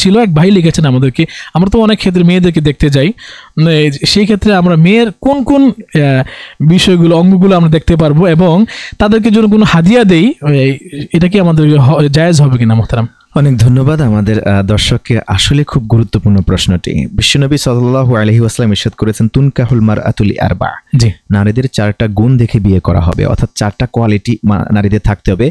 ছিল এক ভাই লিখেছেন আমাদেরকে আমরা তো অনেক ক্ষেত্রে মেয়েদেরকে দেখতে যাই সেই ক্ষেত্রে আমরা মেয়ের কোন কোন বিষয়গুলো অঙ্গগুলো আমরা দেখতে পারবো এবং তাদেরকে যদি কোনো হাদিয়া দেই এটা কি আমাদের জায়েজ হবে কিনা মোহতারাম অনেক ধন্যবাদ আমাদের দর্শককে আসলে খুব গুরুত্বপূর্ণ প্রশ্নটি বিশ্বনবী সাল্লাহ আলহি আসলাম ইস্যাদ করেছেন তুন কাহুল মার আতুলি আরবা জি নারীদের চারটা গুণ দেখে বিয়ে করা হবে অর্থাৎ চারটা কোয়ালিটি নারীদের থাকতে হবে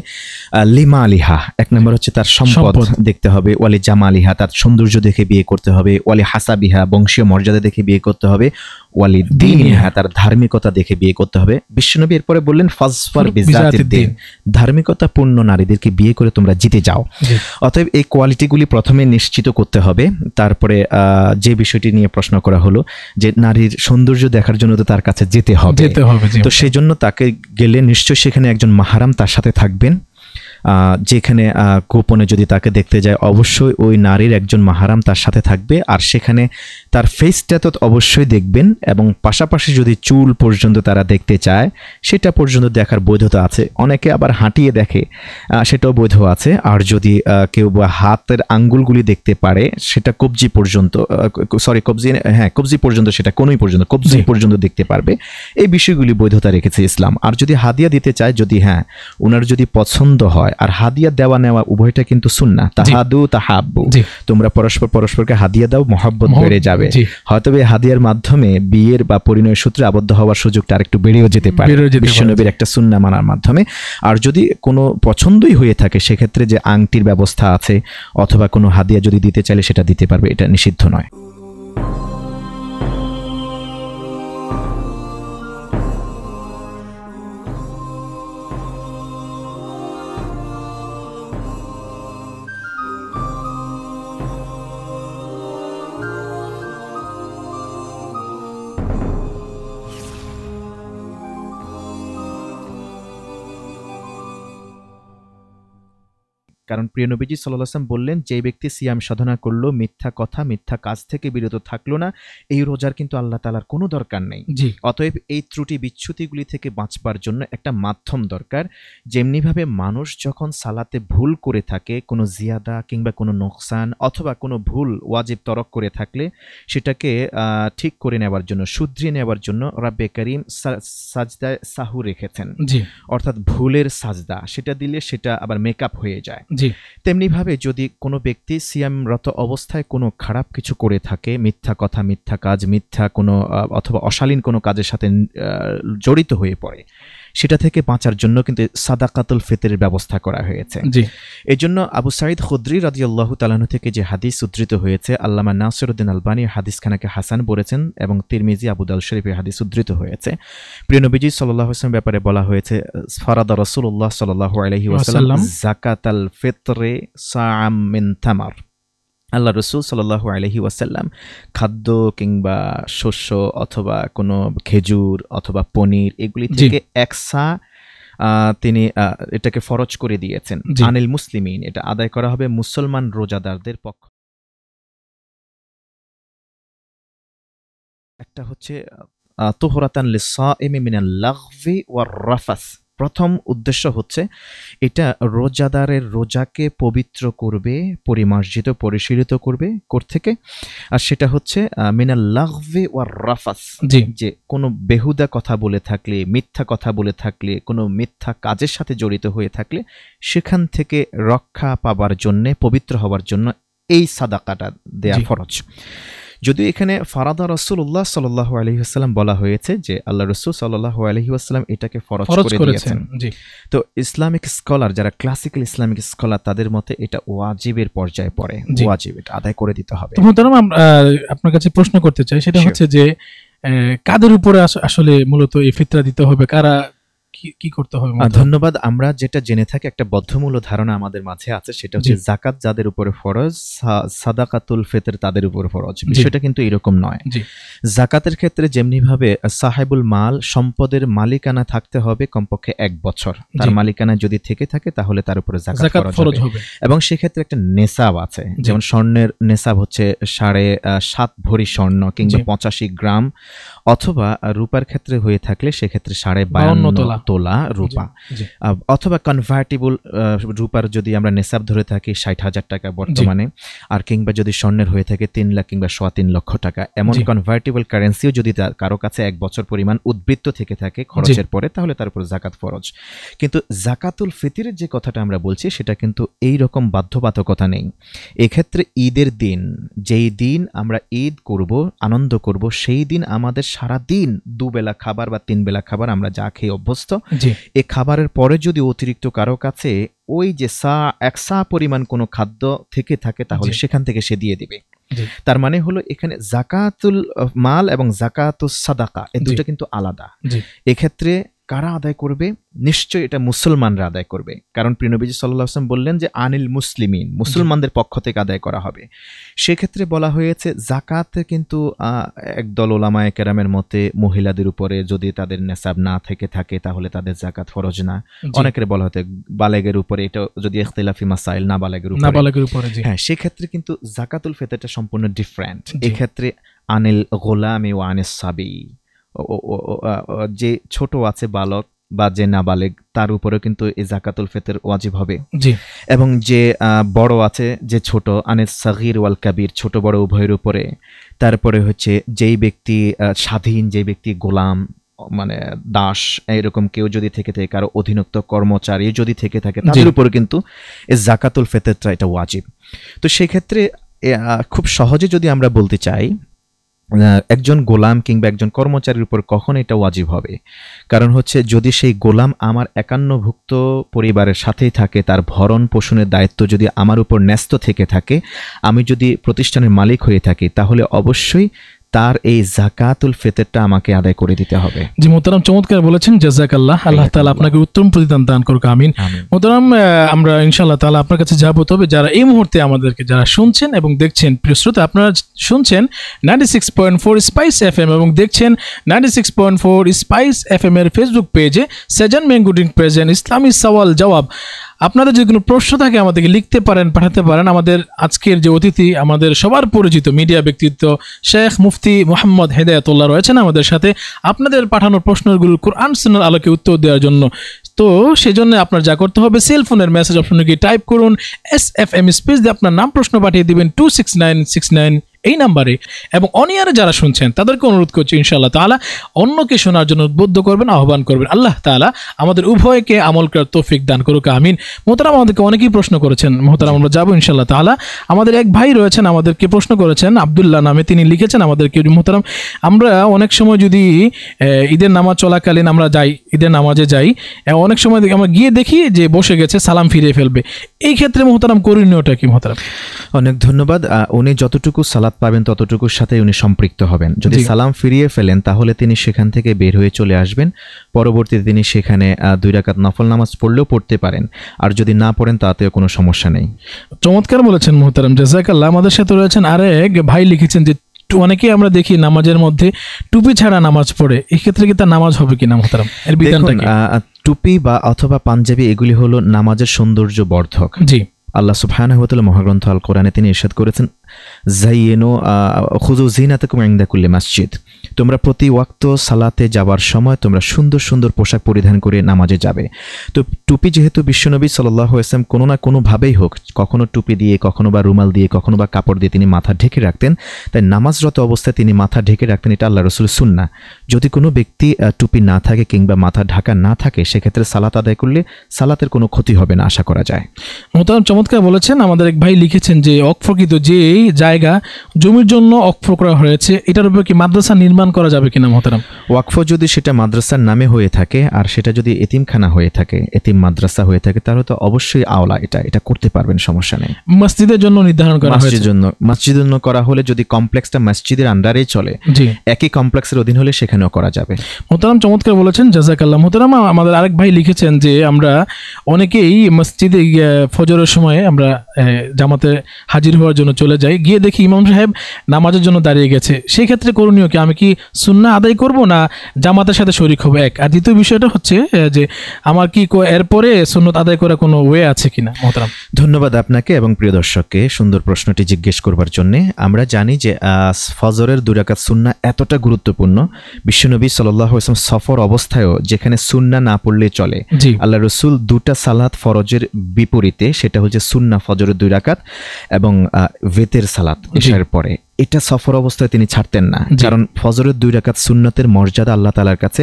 লিমা আলিহা এক নম্বর হচ্ছে তার সম্পদ দেখতে হবে ওয়ালি জামা আলিহা তার সৌন্দর্য দেখে বিয়ে করতে হবে ওয়ালি হাসাবিহা বংশীয় মর্যাদা দেখে বিয়ে করতে হবে ওয়ালি দিন হ্যাঁ তার ধার্মিকতা দেখে বিয়ে করতে হবে বিশ্বনবী এরপরে বললেন ফাজফার বিজাতির ধার্মিকতা পূর্ণ নারীদেরকে বিয়ে করে তোমরা জিতে যাও অতএব এই কোয়ালিটিগুলি প্রথমে নিশ্চিত করতে হবে তারপরে যে বিষয়টি নিয়ে প্রশ্ন করা হলো যে নারীর সৌন্দর্য দেখার জন্য তো তার কাছে যেতে হবে যেতে হবে তো সেই জন্য তাকে গেলে নিশ্চয়ই সেখানে একজন মাহারাম তার সাথে থাকবেন যেখানে গোপনে যদি তাকে দেখতে যায় অবশ্যই ওই নারীর একজন মাহারাম তার সাথে থাকবে আর সেখানে তার ফেসটা তো অবশ্যই দেখবেন এবং পাশাপাশি যদি চুল পর্যন্ত তারা দেখতে চায় সেটা পর্যন্ত দেখার বৈধতা আছে অনেকে আবার হাঁটিয়ে দেখে সেটাও বৈধ আছে আর যদি কেউ হাতের আঙ্গুলগুলি দেখতে পারে সেটা কবজি পর্যন্ত সরি কবজি হ্যাঁ কবজি পর্যন্ত সেটা কোনোই পর্যন্ত কবজি পর্যন্ত দেখতে পারবে এই বিষয়গুলি বৈধতা রেখেছে ইসলাম আর যদি হাদিয়া দিতে চায় যদি হ্যাঁ ওনার যদি পছন্দ হয় আর হাদিয়া দেওয়া নেওয়া উভয়টা কিন্তু সুন্না তাহাদু তাহাবু তোমরা পরস্পর পরস্পরকে হাদিয়া দাও মহাব্বত বেড়ে যাবে হয়তো এই হাদিয়ার মাধ্যমে বিয়ের বা পরিণয় সূত্রে আবদ্ধ হওয়ার সুযোগটা আরেকটু বেড়েও যেতে পারে বিশ্বনবীর একটা সুন্না মানার মাধ্যমে আর যদি কোনো পছন্দই হয়ে থাকে সেক্ষেত্রে যে আংটির ব্যবস্থা আছে অথবা কোনো হাদিয়া যদি দিতে চাইলে সেটা দিতে পারবে এটা নিষিদ্ধ নয় কারণ প্রিয় নবীজি সাল্লাম বললেন যে ব্যক্তি সিয়াম সাধনা করল মিথ্যা কথা মিথ্যা কাজ থেকে বিরত থাকলো না এই রোজার কিন্তু আল্লাহ তালার কোনো দরকার নেই অতএব এই ত্রুটি বিচ্ছুতিগুলি থেকে বাঁচবার জন্য একটা মাধ্যম দরকার যেমনিভাবে মানুষ যখন সালাতে ভুল করে থাকে কোনো জিয়াদা কিংবা কোনো নোকসান অথবা কোনো ভুল ওয়াজিব তরক করে থাকলে সেটাকে ঠিক করে নেওয়ার জন্য শুধরিয়ে নেওয়ার জন্য ওরা বেকারিম সাজদায় সাহু রেখেছেন অর্থাৎ ভুলের সাজদা সেটা দিলে সেটা আবার মেকআপ হয়ে যায় জি তেমনিভাবে যদি কোনো ব্যক্তি সিএমরত অবস্থায় কোনো খারাপ কিছু করে থাকে মিথ্যা কথা মিথ্যা কাজ মিথ্যা কোনো অথবা অশালীন কোনো কাজের সাথে জড়িত হয়ে পড়ে সেটা থেকে বাঁচার জন্য কিন্তু সাদাকাতুল ফিতরের ব্যবস্থা করা হয়েছে এই জন্য আবু সাইদ খুদ্রি রাজি আল্লাহ তালানু থেকে যে হাদিস উদ্ধৃত হয়েছে আল্লামা নাসিরুদ্দিন আলবানী হাদিস খানাকে হাসান বলেছেন এবং তিরমিজি আবুদাল শরীফের হাদিস উদ্ধৃত হয়েছে প্রিয় নবীজি সাল্লাহ হোসেন ব্যাপারে বলা হয়েছে ফারাদা রসুল্লাহ সাল্লাহ আলহি ওয়াসাল্লাম জাকাত আল ফিতরে সামিন থামার আল্লাহ রসুল সাল্লাল্লাহু আলহি ওয়াসাল্লাম খাদ্য কিংবা শস্য অথবা কোনো খেজুর অথবা পনির এগুলি থেকে একসা তিনি এটাকে ফরজ করে দিয়েছেন আনিল মুসলিমিন এটা আদায় করা হবে মুসলমান রোজাদারদের পক্ষ একটা হচ্ছে তোহরাতান লিসা এমি লাগভি ওয়ার রাফাস প্রথম উদ্দেশ্য হচ্ছে এটা রোজাদারের রোজাকে পবিত্র করবে পরিমার্জিত পরিশীলিত করবে কোর থেকে আর সেটা হচ্ছে মিনাল লাহভে ওয়ার রাফাস যে কোনো বেহুদা কথা বলে থাকলে মিথ্যা কথা বলে থাকলে কোনো মিথ্যা কাজের সাথে জড়িত হয়ে থাকলে সেখান থেকে রক্ষা পাবার জন্যে পবিত্র হওয়ার জন্য এই সাদাকাটা দেয়া ফরজ যদিও এখানে ফারাদা রসুল্লাহ সাল্লাহ আলহিহাস্লাম বলা হয়েছে যে আল্লাহ রসুল সাল্লাহ আলহিহাস্লাম এটাকে ফরজ করে দিয়েছেন তো ইসলামিক স্কলার যারা ক্লাসিক্যাল ইসলামিক স্কলার তাদের মতে এটা ওয়াজিবের পর্যায়ে পড়ে ওয়াজিব এটা আদায় করে দিতে হবে মোহতারাম আপনার কাছে প্রশ্ন করতে চাই সেটা হচ্ছে যে কাদের উপরে আসলে মূলত এই ফিতরা দিতে হবে কারা কি করতে হবে ধন্যবাদ আমরা যেটা জেনে থাকি একটা বদ্ধমূল ধারণা আমাদের মাঝে আছে সেটা হচ্ছে জাকাত যাদের উপরে ফরজ সাদাকাতুল ফেতের তাদের উপরে ফরজ বিষয়টা কিন্তু এরকম নয় জাকাতের ক্ষেত্রে যেমনি ভাবে সাহেবুল মাল সম্পদের মালিকানা থাকতে হবে কমপক্ষে এক বছর তার মালিকানা যদি থেকে থাকে তাহলে তার উপরে ফরজ হবে এবং সেক্ষেত্রে একটা নেশাব আছে যেমন স্বর্ণের নেশাব হচ্ছে সাড়ে সাত ভরি স্বর্ণ কিংবা পঁচাশি গ্রাম অথবা রূপার ক্ষেত্রে হয়ে থাকলে সেক্ষেত্রে সাড়ে বায়ান্ন তোলা তোলা রূপা অথবা কনভার্টিবল রূপার যদি আমরা নেশাব ধরে থাকি ষাট হাজার টাকা বর্তমানে আর কিংবা যদি স্বর্ণের হয়ে থাকে তিন লাখ কিংবা সোয়া তিন লক্ষ টাকা এমন কনভার্টিবল কারেন্সিও যদি কারো কাছে এক বছর পরিমাণ উদ্বৃত্ত থেকে থাকে খরচের পরে তাহলে তার উপর জাকাত ফরজ কিন্তু জাকাতুল ফিতিরের যে কথাটা আমরা বলছি সেটা কিন্তু এই রকম বাধ্যবাধকতা নেই এক্ষেত্রে ঈদের দিন যেই দিন আমরা ঈদ করব আনন্দ করব সেই দিন আমাদের সারা দিন দুবেলা খাবার বা তিন বেলা খাবার আমরা যা খেয়ে অভ্যস্ত এ খাবারের পরে যদি অতিরিক্ত কারো কাছে ওই যে সা এক সা পরিমাণ কোনো খাদ্য থেকে থাকে তাহলে সেখান থেকে সে দিয়ে দিবে তার মানে হলো এখানে জাকাতুল মাল এবং জাকাতুল সাদাকা এই দুটো কিন্তু আলাদা এক্ষেত্রে কারা আদায় করবে নিশ্চয়ই এটা মুসলমানরা আদায় করবে কারণ প্রিনবীজি সাল্লাহ আসলাম বললেন যে আনিল মুসলিমিন মুসলমানদের পক্ষ থেকে আদায় করা হবে সেক্ষেত্রে বলা হয়েছে জাকাত কিন্তু একদল ওলামায় কেরামের মতে মহিলাদের উপরে যদি তাদের নেশাব না থেকে থাকে তাহলে তাদের জাকাত ফরজ না অনেকের বলা হতে বালেগের উপরে এটা যদি এখতিলাফি মাসাইল না বালেগের উপরে বালেগের উপরে হ্যাঁ সেক্ষেত্রে কিন্তু জাকাতুল ফেতেটা সম্পূর্ণ ডিফারেন্ট এক্ষেত্রে আনিল গোলামি ও আনিস সাবি যে ছোট আছে বালক বা যে নাবালেক তার উপরেও কিন্তু এই জাকাতুল ফেতের ওয়াজিব হবে এবং যে বড় আছে যে ছোট আনে সাগির ওয়াল কাবির ছোট বড় উভয়ের উপরে তারপরে হচ্ছে যেই ব্যক্তি স্বাধীন যেই ব্যক্তি গোলাম মানে দাস এরকম কেউ যদি থেকে থাকে কারো অধীনক্ত কর্মচারী যদি থেকে থাকে তাদের উপরে কিন্তু এই জাকাতুল ফেতেরটা এটা ওয়াজিব তো সেক্ষেত্রে খুব সহজে যদি আমরা বলতে চাই একজন গোলাম কিংবা একজন কর্মচারীর উপর কখন এটা ওয়াজিব হবে কারণ হচ্ছে যদি সেই গোলাম আমার একান্নভুক্ত পরিবারের সাথেই থাকে তার ভরণ পোষণের দায়িত্ব যদি আমার উপর ন্যস্ত থেকে থাকে আমি যদি প্রতিষ্ঠানের মালিক হয়ে থাকি তাহলে অবশ্যই তার এই জাকাতুল ফেতেরটা আমাকে আদায় করে দিতে হবে জি মোতারাম চমৎকার বলেছেন জাজাক আল্লাহ আল্লাহ তালা আপনাকে উত্তম প্রতিদান দান করুক আমিন মোতারাম আমরা ইনশাল্লাহ তালা আপনার কাছে যাবো তবে যারা এই মুহূর্তে আমাদেরকে যারা শুনছেন এবং দেখছেন প্রিয় শ্রোতা আপনারা শুনছেন ninety six point four Spice F M এবং দেখছেন ninety six point four Spice F M এর ফেসবুক পেজে সেজান মেঙ্গুডিং প্রেজেন্ট ইসলামী সওয়াল জবাব আপনাদের যদি কোনো প্রশ্ন থাকে আমাদেরকে লিখতে পারেন পাঠাতে পারেন আমাদের আজকের যে অতিথি আমাদের সবার পরিচিত মিডিয়া ব্যক্তিত্ব শেখ মুফতি মোহাম্মদ হেদায়তুল্লাহ রয়েছেন আমাদের সাথে আপনাদের পাঠানো প্রশ্নগুলো কোরআন সুন্নার আলোকে উত্তর দেওয়ার জন্য তো সেজন্য আপনার যা করতে হবে সেলফোনের মেসেজ অপশনে গিয়ে টাইপ করুন এস এফ এম স্পেস দিয়ে আপনার নাম প্রশ্ন পাঠিয়ে দিবেন two six nine six nine এই নাম্বারে এবং অনিয়ারে যারা শুনছেন তাদেরকে অনুরোধ করছি ইনশাআল্লাহ তালা অন্যকে শোনার জন্য উদ্বুদ্ধ করবেন আহ্বান করবেন আল্লাহ তালা আমাদের উভয়কে আমল করার তৌফিক দান করুক আমিন মোহতারাম আমাদেরকে অনেকেই প্রশ্ন করেছেন মোহতারাম আমরা যাবো ইনশাআল্লাহ তালা আমাদের এক ভাই রয়েছেন আমাদেরকে প্রশ্ন করেছেন আবদুল্লাহ নামে তিনি লিখেছেন আমাদেরকে মোহতারাম আমরা অনেক সময় যদি ঈদের নামাজ চলাকালীন আমরা যাই ঈদের নামাজে যাই অনেক সময় আমরা গিয়ে দেখি যে বসে গেছে সালাম ফিরিয়ে ফেলবে এই ক্ষেত্রে মোহতারাম করণীয়টা কি মোহতারাম অনেক ধন্যবাদ উনি যতটুকু সালাত পাবেন ততটুকুর সাথে উনি সম্পৃক্ত হবেন যদি সালাম ফিরিয়ে ফেলেন তাহলে তিনি সেখান থেকে বের হয়ে চলে আসবেন পরবর্তীতে তিনি সেখানে দুই রাকাত নফল নামাজ পড়লেও পড়তে পারেন আর যদি না পড়েন তাতেও কোনো সমস্যা নেই চমৎকার বলেছেন মোহতারাম জাজাকাল্লাহ আমাদের সাথে রয়েছেন আরেক ভাই লিখেছেন যে অনেকেই আমরা দেখি নামাজের মধ্যে টুপি ছাড়া নামাজ পড়ে এক্ষেত্রে কি তার নামাজ হবে কিনা মোহতারাম এর বিধানটা টুপি বা অথবা পাঞ্জাবি এগুলি হলো নামাজের সৌন্দর্য বর্ধক জি আল্লাহ সুবহানাহু ওয়া মহাগ্রন্থ আল কোরআনে তিনি ইরশাদ করেছেন জাইয়েনো খুজু জিনাতকুম ইংদা করলে মসজিদ তোমরা প্রতি ওয়াক্ত সালাতে যাবার সময় তোমরা সুন্দর সুন্দর পোশাক পরিধান করে নামাজে যাবে তো টুপি যেহেতু বিশ্বনবী সাল্লাহ ইসলাম কোনো না কোনোভাবেই হোক কখনো টুপি দিয়ে কখনো বা রুমাল দিয়ে কখনো বা কাপড় দিয়ে তিনি মাথা ঢেকে রাখতেন তাই নামাজরত অবস্থায় তিনি মাথা ঢেকে রাখতেন এটা আল্লাহ রসুল সুন্না যদি কোনো ব্যক্তি টুপি না থাকে কিংবা মাথা ঢাকা না থাকে সেক্ষেত্রে সালাত আদায় করলে সালাতের কোনো ক্ষতি হবে না আশা করা যায় মোতাম চমৎকার বলেছেন আমাদের এক ভাই লিখেছেন যে অক্ষকিত যে যায় জায়গা জমির জন্য অক্ফ করা হয়েছে এটার উপর কি মাদ্রাসা নির্মাণ করা যাবে কিনা মহতারাম ওয়াকফ যদি সেটা মাদ্রাসার নামে হয়ে থাকে আর সেটা যদি এতিমখানা হয়ে থাকে এতিম মাদ্রাসা হয়ে থাকে তাহলে তো অবশ্যই আওলা এটা এটা করতে পারবেন সমস্যা নেই মসজিদের জন্য নির্ধারণ করা হয়েছে জন্য মসজিদের জন্য করা হলে যদি কমপ্লেক্সটা মসজিদের আন্ডারে চলে একই কমপ্লেক্সের অধীন হলে সেখানেও করা যাবে মহতারাম চমৎকার বলেছেন জাজাকাল্লাহ মহতারাম আমাদের আরেক ভাই লিখেছেন যে আমরা অনেকেই মসজিদে ফজরের সময় আমরা জামাতে হাজির হওয়ার জন্য চলে যাই গিয়ে দেখি ইমাম সাহেব নামাজের জন্য দাঁড়িয়ে গেছে সেই ক্ষেত্রে করণীয় কি আমি কি সুন্না আদায় করব না জামাতের সাথে শরিক হবো এক আর দ্বিতীয় বিষয়টা হচ্ছে যে আমার কি এরপরে সুন্নত আদায় করার কোনো ওয়ে আছে কিনা মহতারাম ধন্যবাদ আপনাকে এবং প্রিয় দর্শককে সুন্দর প্রশ্নটি জিজ্ঞেস করবার জন্য আমরা জানি যে ফজরের দুরাকাত সুন্না এতটা গুরুত্বপূর্ণ বিশ্বনবী সাল্লাহ ইসলাম সফর অবস্থায়ও যেখানে সুন্না না পড়লে চলে আল্লাহ রসুল দুটা সালাত ফরজের বিপরীতে সেটা হচ্ছে সুন্না ফজরের দুই রাকাত এবং ভেতের সালাত রাকাত ইশারের পরে এটা সফর অবস্থায় তিনি ছাড়তেন না কারণ ফজরের দুই রাকাত সুন্নতের মর্যাদা আল্লাহ তালার কাছে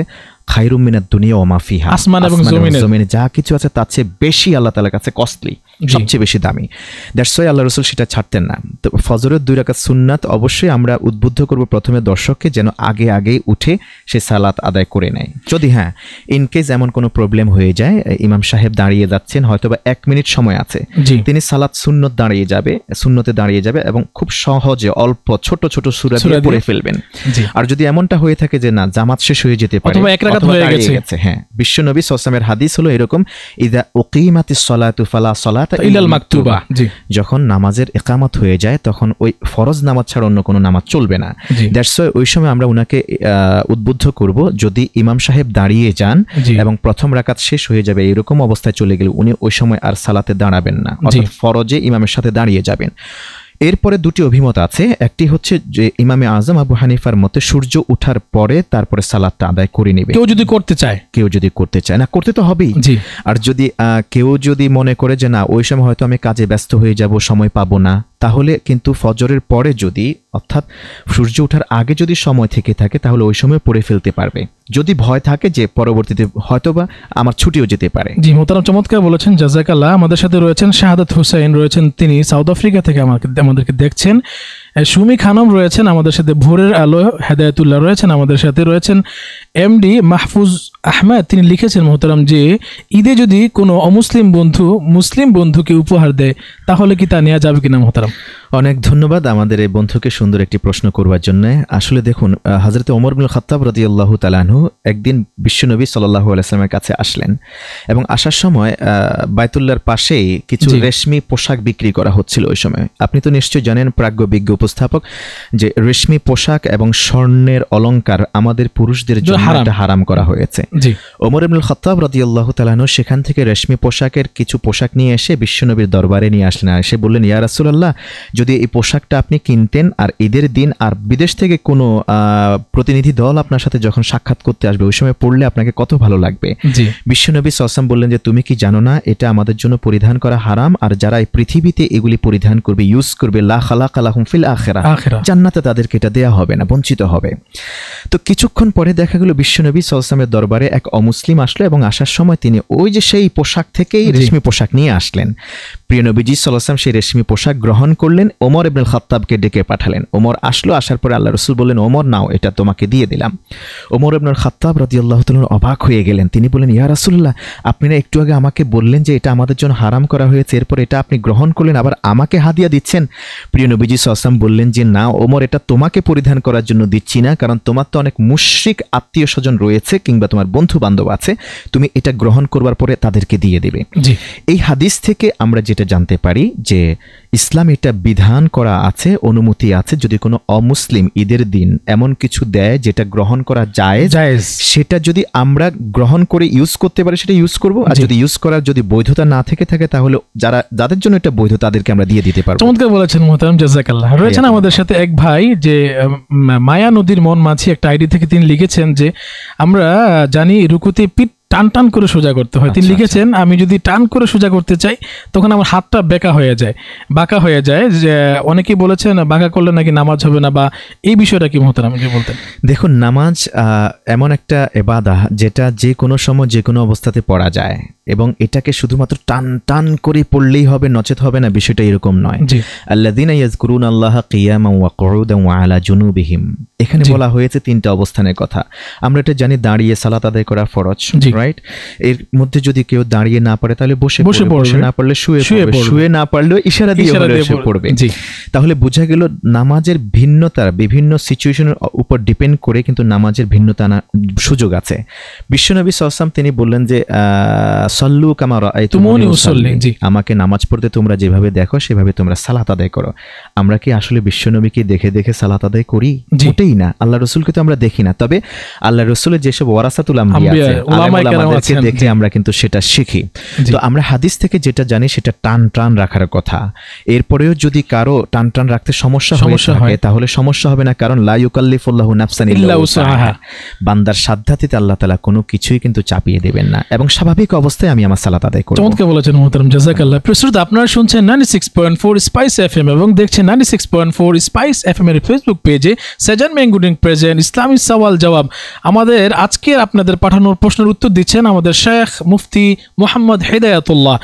খাইরুমিনার দুনিয়া ও মাফিহা আসমান এবং জমিনে যা কিছু আছে তার চেয়ে বেশি আল্লাহ তালার কাছে কস্টলি সবচেয়ে বেশি দামি দ্যাটস ওয়াই আল্লাহ রসুল সেটা ছাড়তেন না তো ফজরের দুই রাকাত সুন্নাত অবশ্যই আমরা উদ্বুদ্ধ করব প্রথমে দর্শককে যেন আগে আগেই উঠে সে সালাত আদায় করে নেয় যদি হ্যাঁ ইনকেস এমন কোনো প্রবলেম হয়ে যায় ইমাম সাহেব দাঁড়িয়ে যাচ্ছেন হয়তো বা এক মিনিট সময় আছে তিনি সালাত সুন্নত দাঁড়িয়ে যাবে সুন্নতে দাঁড়িয়ে যাবে এবং খুব সহজে অল্প ছোট ছোট সুরা পড়ে ফেলবেন আর যদি এমনটা হয়ে থাকে যে না জামাত শেষ হয়ে যেতে পারে এক রাকাত হয়ে গেছে হ্যাঁ বিশ্বনবী সসামের হাদিস হলো এরকম ইদা ওকিমাতি সালাতু ফালা সলাত যখন নামাজের একামত হয়ে যায় তখন ওই ফরজ নামাজ ছাড়া অন্য কোনো নামাজ চলবে না ওই ওই সময় আমরা উনাকে উদ্বুদ্ধ করব যদি ইমাম সাহেব দাঁড়িয়ে যান এবং প্রথম রাকাত শেষ হয়ে যাবে এরকম অবস্থায় চলে গেলে উনি ওই সময় আর সালাতে দাঁড়াবেন না ফরজে ইমামের সাথে দাঁড়িয়ে যাবেন এরপরে দুটি অভিমত আছে একটি হচ্ছে যে ইমামে আজম আবু হানিফার মতে সূর্য ওঠার পরে তারপরে সালাদটা আদায় করে নেবে কেউ যদি করতে চায় কেউ যদি করতে চায় না করতে তো হবেই জি আর যদি কেউ যদি মনে করে যে না ওই সময় হয়তো আমি কাজে ব্যস্ত হয়ে যাব সময় পাবো না তাহলে কিন্তু ফজরের পরে যদি অর্থাৎ সূর্য ওঠার আগে যদি সময় থেকে থাকে তাহলে ওই সময় পড়ে ফেলতে পারবে যদি ভয় থাকে যে পরবর্তীতে হয়তোবা আমার ছুটিও যেতে পারে জি মোতারাম চমৎকার বলেছেন জাজাকাল্লা আমাদের সাথে রয়েছেন শাহাদাত হুসাইন রয়েছেন তিনি সাউথ আফ্রিকা থেকে আমাকে আমাদেরকে দেখছেন সুমি খানম রয়েছেন আমাদের সাথে ভোরের আলো হেদায়তুল্লাহ রয়েছেন আমাদের সাথে রয়েছেন এমডি মাহফুজ আহমেদ তিনি লিখেছেন মোহতারাম যে ঈদে যদি কোনো অমুসলিম বন্ধু মুসলিম বন্ধুকে উপহার দেয় তাহলে কি তা নেওয়া যাবে কিনা মোহতারাম অনেক ধন্যবাদ আমাদের এই বন্ধুকে সুন্দর একটি প্রশ্ন করবার জন্য আসলে দেখুন হজরত ওমর বিন খতাব রদি আল্লাহ তালাহু একদিন বিশ্বনবী সাল্লাহ আলাইসলামের কাছে আসলেন এবং আসার সময় বায়তুল্লার পাশেই কিছু রেশমি পোশাক বিক্রি করা হচ্ছিল ওই সময় আপনি তো নিশ্চয়ই জানেন প্রাজ্ঞ বিজ্ঞ উপস্থাপক যে রেশমি পোশাক এবং স্বর্ণের অলঙ্কার আমাদের পুরুষদের জন্য হারাম করা হয়েছে ওমর ইবনুল খতাব রদি আল্লাহ তালাহু সেখান থেকে রেশমি পোশাকের কিছু পোশাক নিয়ে এসে বিশ্বনবীর দরবারে নিয়ে আসলেন এসে বললেন ইয়া রাসুলাল্লাহ যদি এই পোশাকটা আপনি কিনতেন আর ঈদের দিন আর বিদেশ থেকে কোনো প্রতিনিধি দল আপনার সাথে যখন সাক্ষাৎ করতে আসবে ওই সময় পড়লে আপনাকে কত ভালো লাগবে বিশ্বনবী সসাম বললেন যে তুমি কি জানো না এটা আমাদের জন্য পরিধান করা হারাম আর যারা এই পৃথিবীতে এগুলি পরিধান করবে ইউজ করবে লা খালা কালাহুম আখেরা জান্নাতে তাদেরকে এটা দেওয়া হবে না বঞ্চিত হবে তো কিছুক্ষণ পরে দেখা গেল বিশ্বনবী সসামের দরবারে এক অমুসলিম আসলো এবং আসার সময় তিনি ওই যে সেই পোশাক থেকেই রেশমি পোশাক নিয়ে আসলেন প্রিয় নবীজি সাল্লাম সেই রেশমি পোশাক গ্রহণ করলেন ওমর ইবনুল খাত্তাবকে ডেকে পাঠালেন ওমর আসলো আসার পরে আল্লাহ রসুল বললেন ওমর নাও এটা তোমাকে দিয়ে দিলাম ওমর ইবনুল খাত্তাব রাজি আল্লাহ অবাক হয়ে গেলেন তিনি বলেন ইয়া রাসুল্লাহ আপনি না একটু আগে আমাকে বললেন যে এটা আমাদের জন্য হারাম করা হয়েছে এরপর এটা আপনি গ্রহণ করলেন আবার আমাকে হাদিয়া দিচ্ছেন প্রিয় নবীজি সাল্লাম বললেন যে না ওমর এটা তোমাকে পরিধান করার জন্য দিচ্ছি না কারণ তোমার তো অনেক মুশ্রিক আত্মীয় স্বজন রয়েছে কিংবা তোমার বন্ধু বান্ধব আছে তুমি এটা গ্রহণ করবার পরে তাদেরকে দিয়ে দেবে এই হাদিস থেকে আমরা যেটা যেটা জানতে পারি যে ইসলাম এটা বিধান করা আছে অনুমতি আছে যদি কোনো অমুসলিম ঈদের দিন এমন কিছু দেয় যেটা গ্রহণ করা যায় সেটা যদি আমরা গ্রহণ করে ইউজ করতে পারি সেটা ইউজ করব আর যদি ইউজ করার যদি বৈধতা না থেকে থাকে তাহলে যারা যাদের জন্য এটা বৈধ তাদেরকে আমরা দিয়ে দিতে পারবো চমৎকার বলেছেন মোহতারাম জাজাকাল্লাহ রয়েছেন আমাদের সাথে এক ভাই যে মায়া নদীর মন মাছি একটা আইডি থেকে তিনি লিখেছেন যে আমরা জানি রুকুতে পিঠ টান টান করে সোজা করতে হয় তিনি আচ্ছা, আচ্ছা। লিখেছেন আমি যদি টান করে সোজা করতে চাই তখন আমার হাতটা বেঁকা হয়ে যায় বাঁকা হয়ে যায় যে অনেকেই বলেছেন বাঁকা করলে নাকি নামাজ হবে না বা এই বিষয়টা কি মহতার আমাকে বলতেন দেখুন নামাজ এমন একটা এবাদা যেটা যে কোনো সময় যে কোনো অবস্থাতে পড়া যায় এবং এটাকে শুধুমাত্র টান টান করে পড়লেই হবে নচেত হবে না বিষয়টা এরকম নয় আল্লাদিনা ইয়াজকুরুন আল্লাহ কিয়ামা ওয়া কউদাম আলা জুনুবিহিম এখানে বলা হয়েছে তিনটা অবস্থানের কথা আমরা এটা জানি দাঁড়িয়ে সালাত আদায় করা ফরজ রাইট এর মধ্যে যদি কেউ দাঁড়িয়ে না পারে তাহলে বসে বসে বসে না পারলে শুয়ে শুয়ে শুয়ে না পারলেও ইশারা দিয়ে বসে পড়বে তাহলে বোঝা গেল নামাজের ভিন্নতার বিভিন্ন সিচুয়েশনের উপর ডিপেন্ড করে কিন্তু নামাজের ভিন্নতা সুযোগ আছে বিশ্বনবী সাল্লাম তিনি বললেন যে সল্লু কামার তুমি আমাকে নামাজ পড়তে তোমরা যেভাবে দেখো সেভাবে তোমরা সালাত আদায় করো আমরা কি আসলে বিশ্বনবীকে দেখে দেখে সালাত আদায় করি ওটাই না আল্লাহ রসুলকে তো আমরা দেখি না তবে আল্লাহ রসুলের যেসব ওয়ারাসা তুলাম দেখে আমরা কিন্তু সেটা শিখি তো আমরা হাদিস থেকে যেটা জানি সেটা টান টান রাখার কথা এরপরেও যদি কারো টান টান রাখতে সমস্যা সমস্যা হয় তাহলে সমস্যা হবে না কারণ লাইকাল্লিফুল্লাহ নাফসানি বান্দার সাধ্যাতিতে আল্লাহ তালা কোনো কিছুই কিন্তু চাপিয়ে দেবেন না এবং স্বাভাবিক অবস্থা অবস্থায় আমি আমার সালাত আদায় করব চমৎকার বলেছেন মোহতারম জাযাকাল্লাহ প্রসূত আপনারা শুনছেন 96.4 ফোর স্পাইস এফএম এবং দেখছেন 96.4 স্পাইস এফএম এর ফেসবুক পেজে সেজান মেঙ্গুডিং প্রেজেন্ট ইসলামী সওয়াল জবাব আমাদের আজকের আপনাদের পাঠানোর প্রশ্নের উত্তর দিচ্ছেন আমাদের শেখ মুফতি মোহাম্মদ হেদায়াতুল্লাহ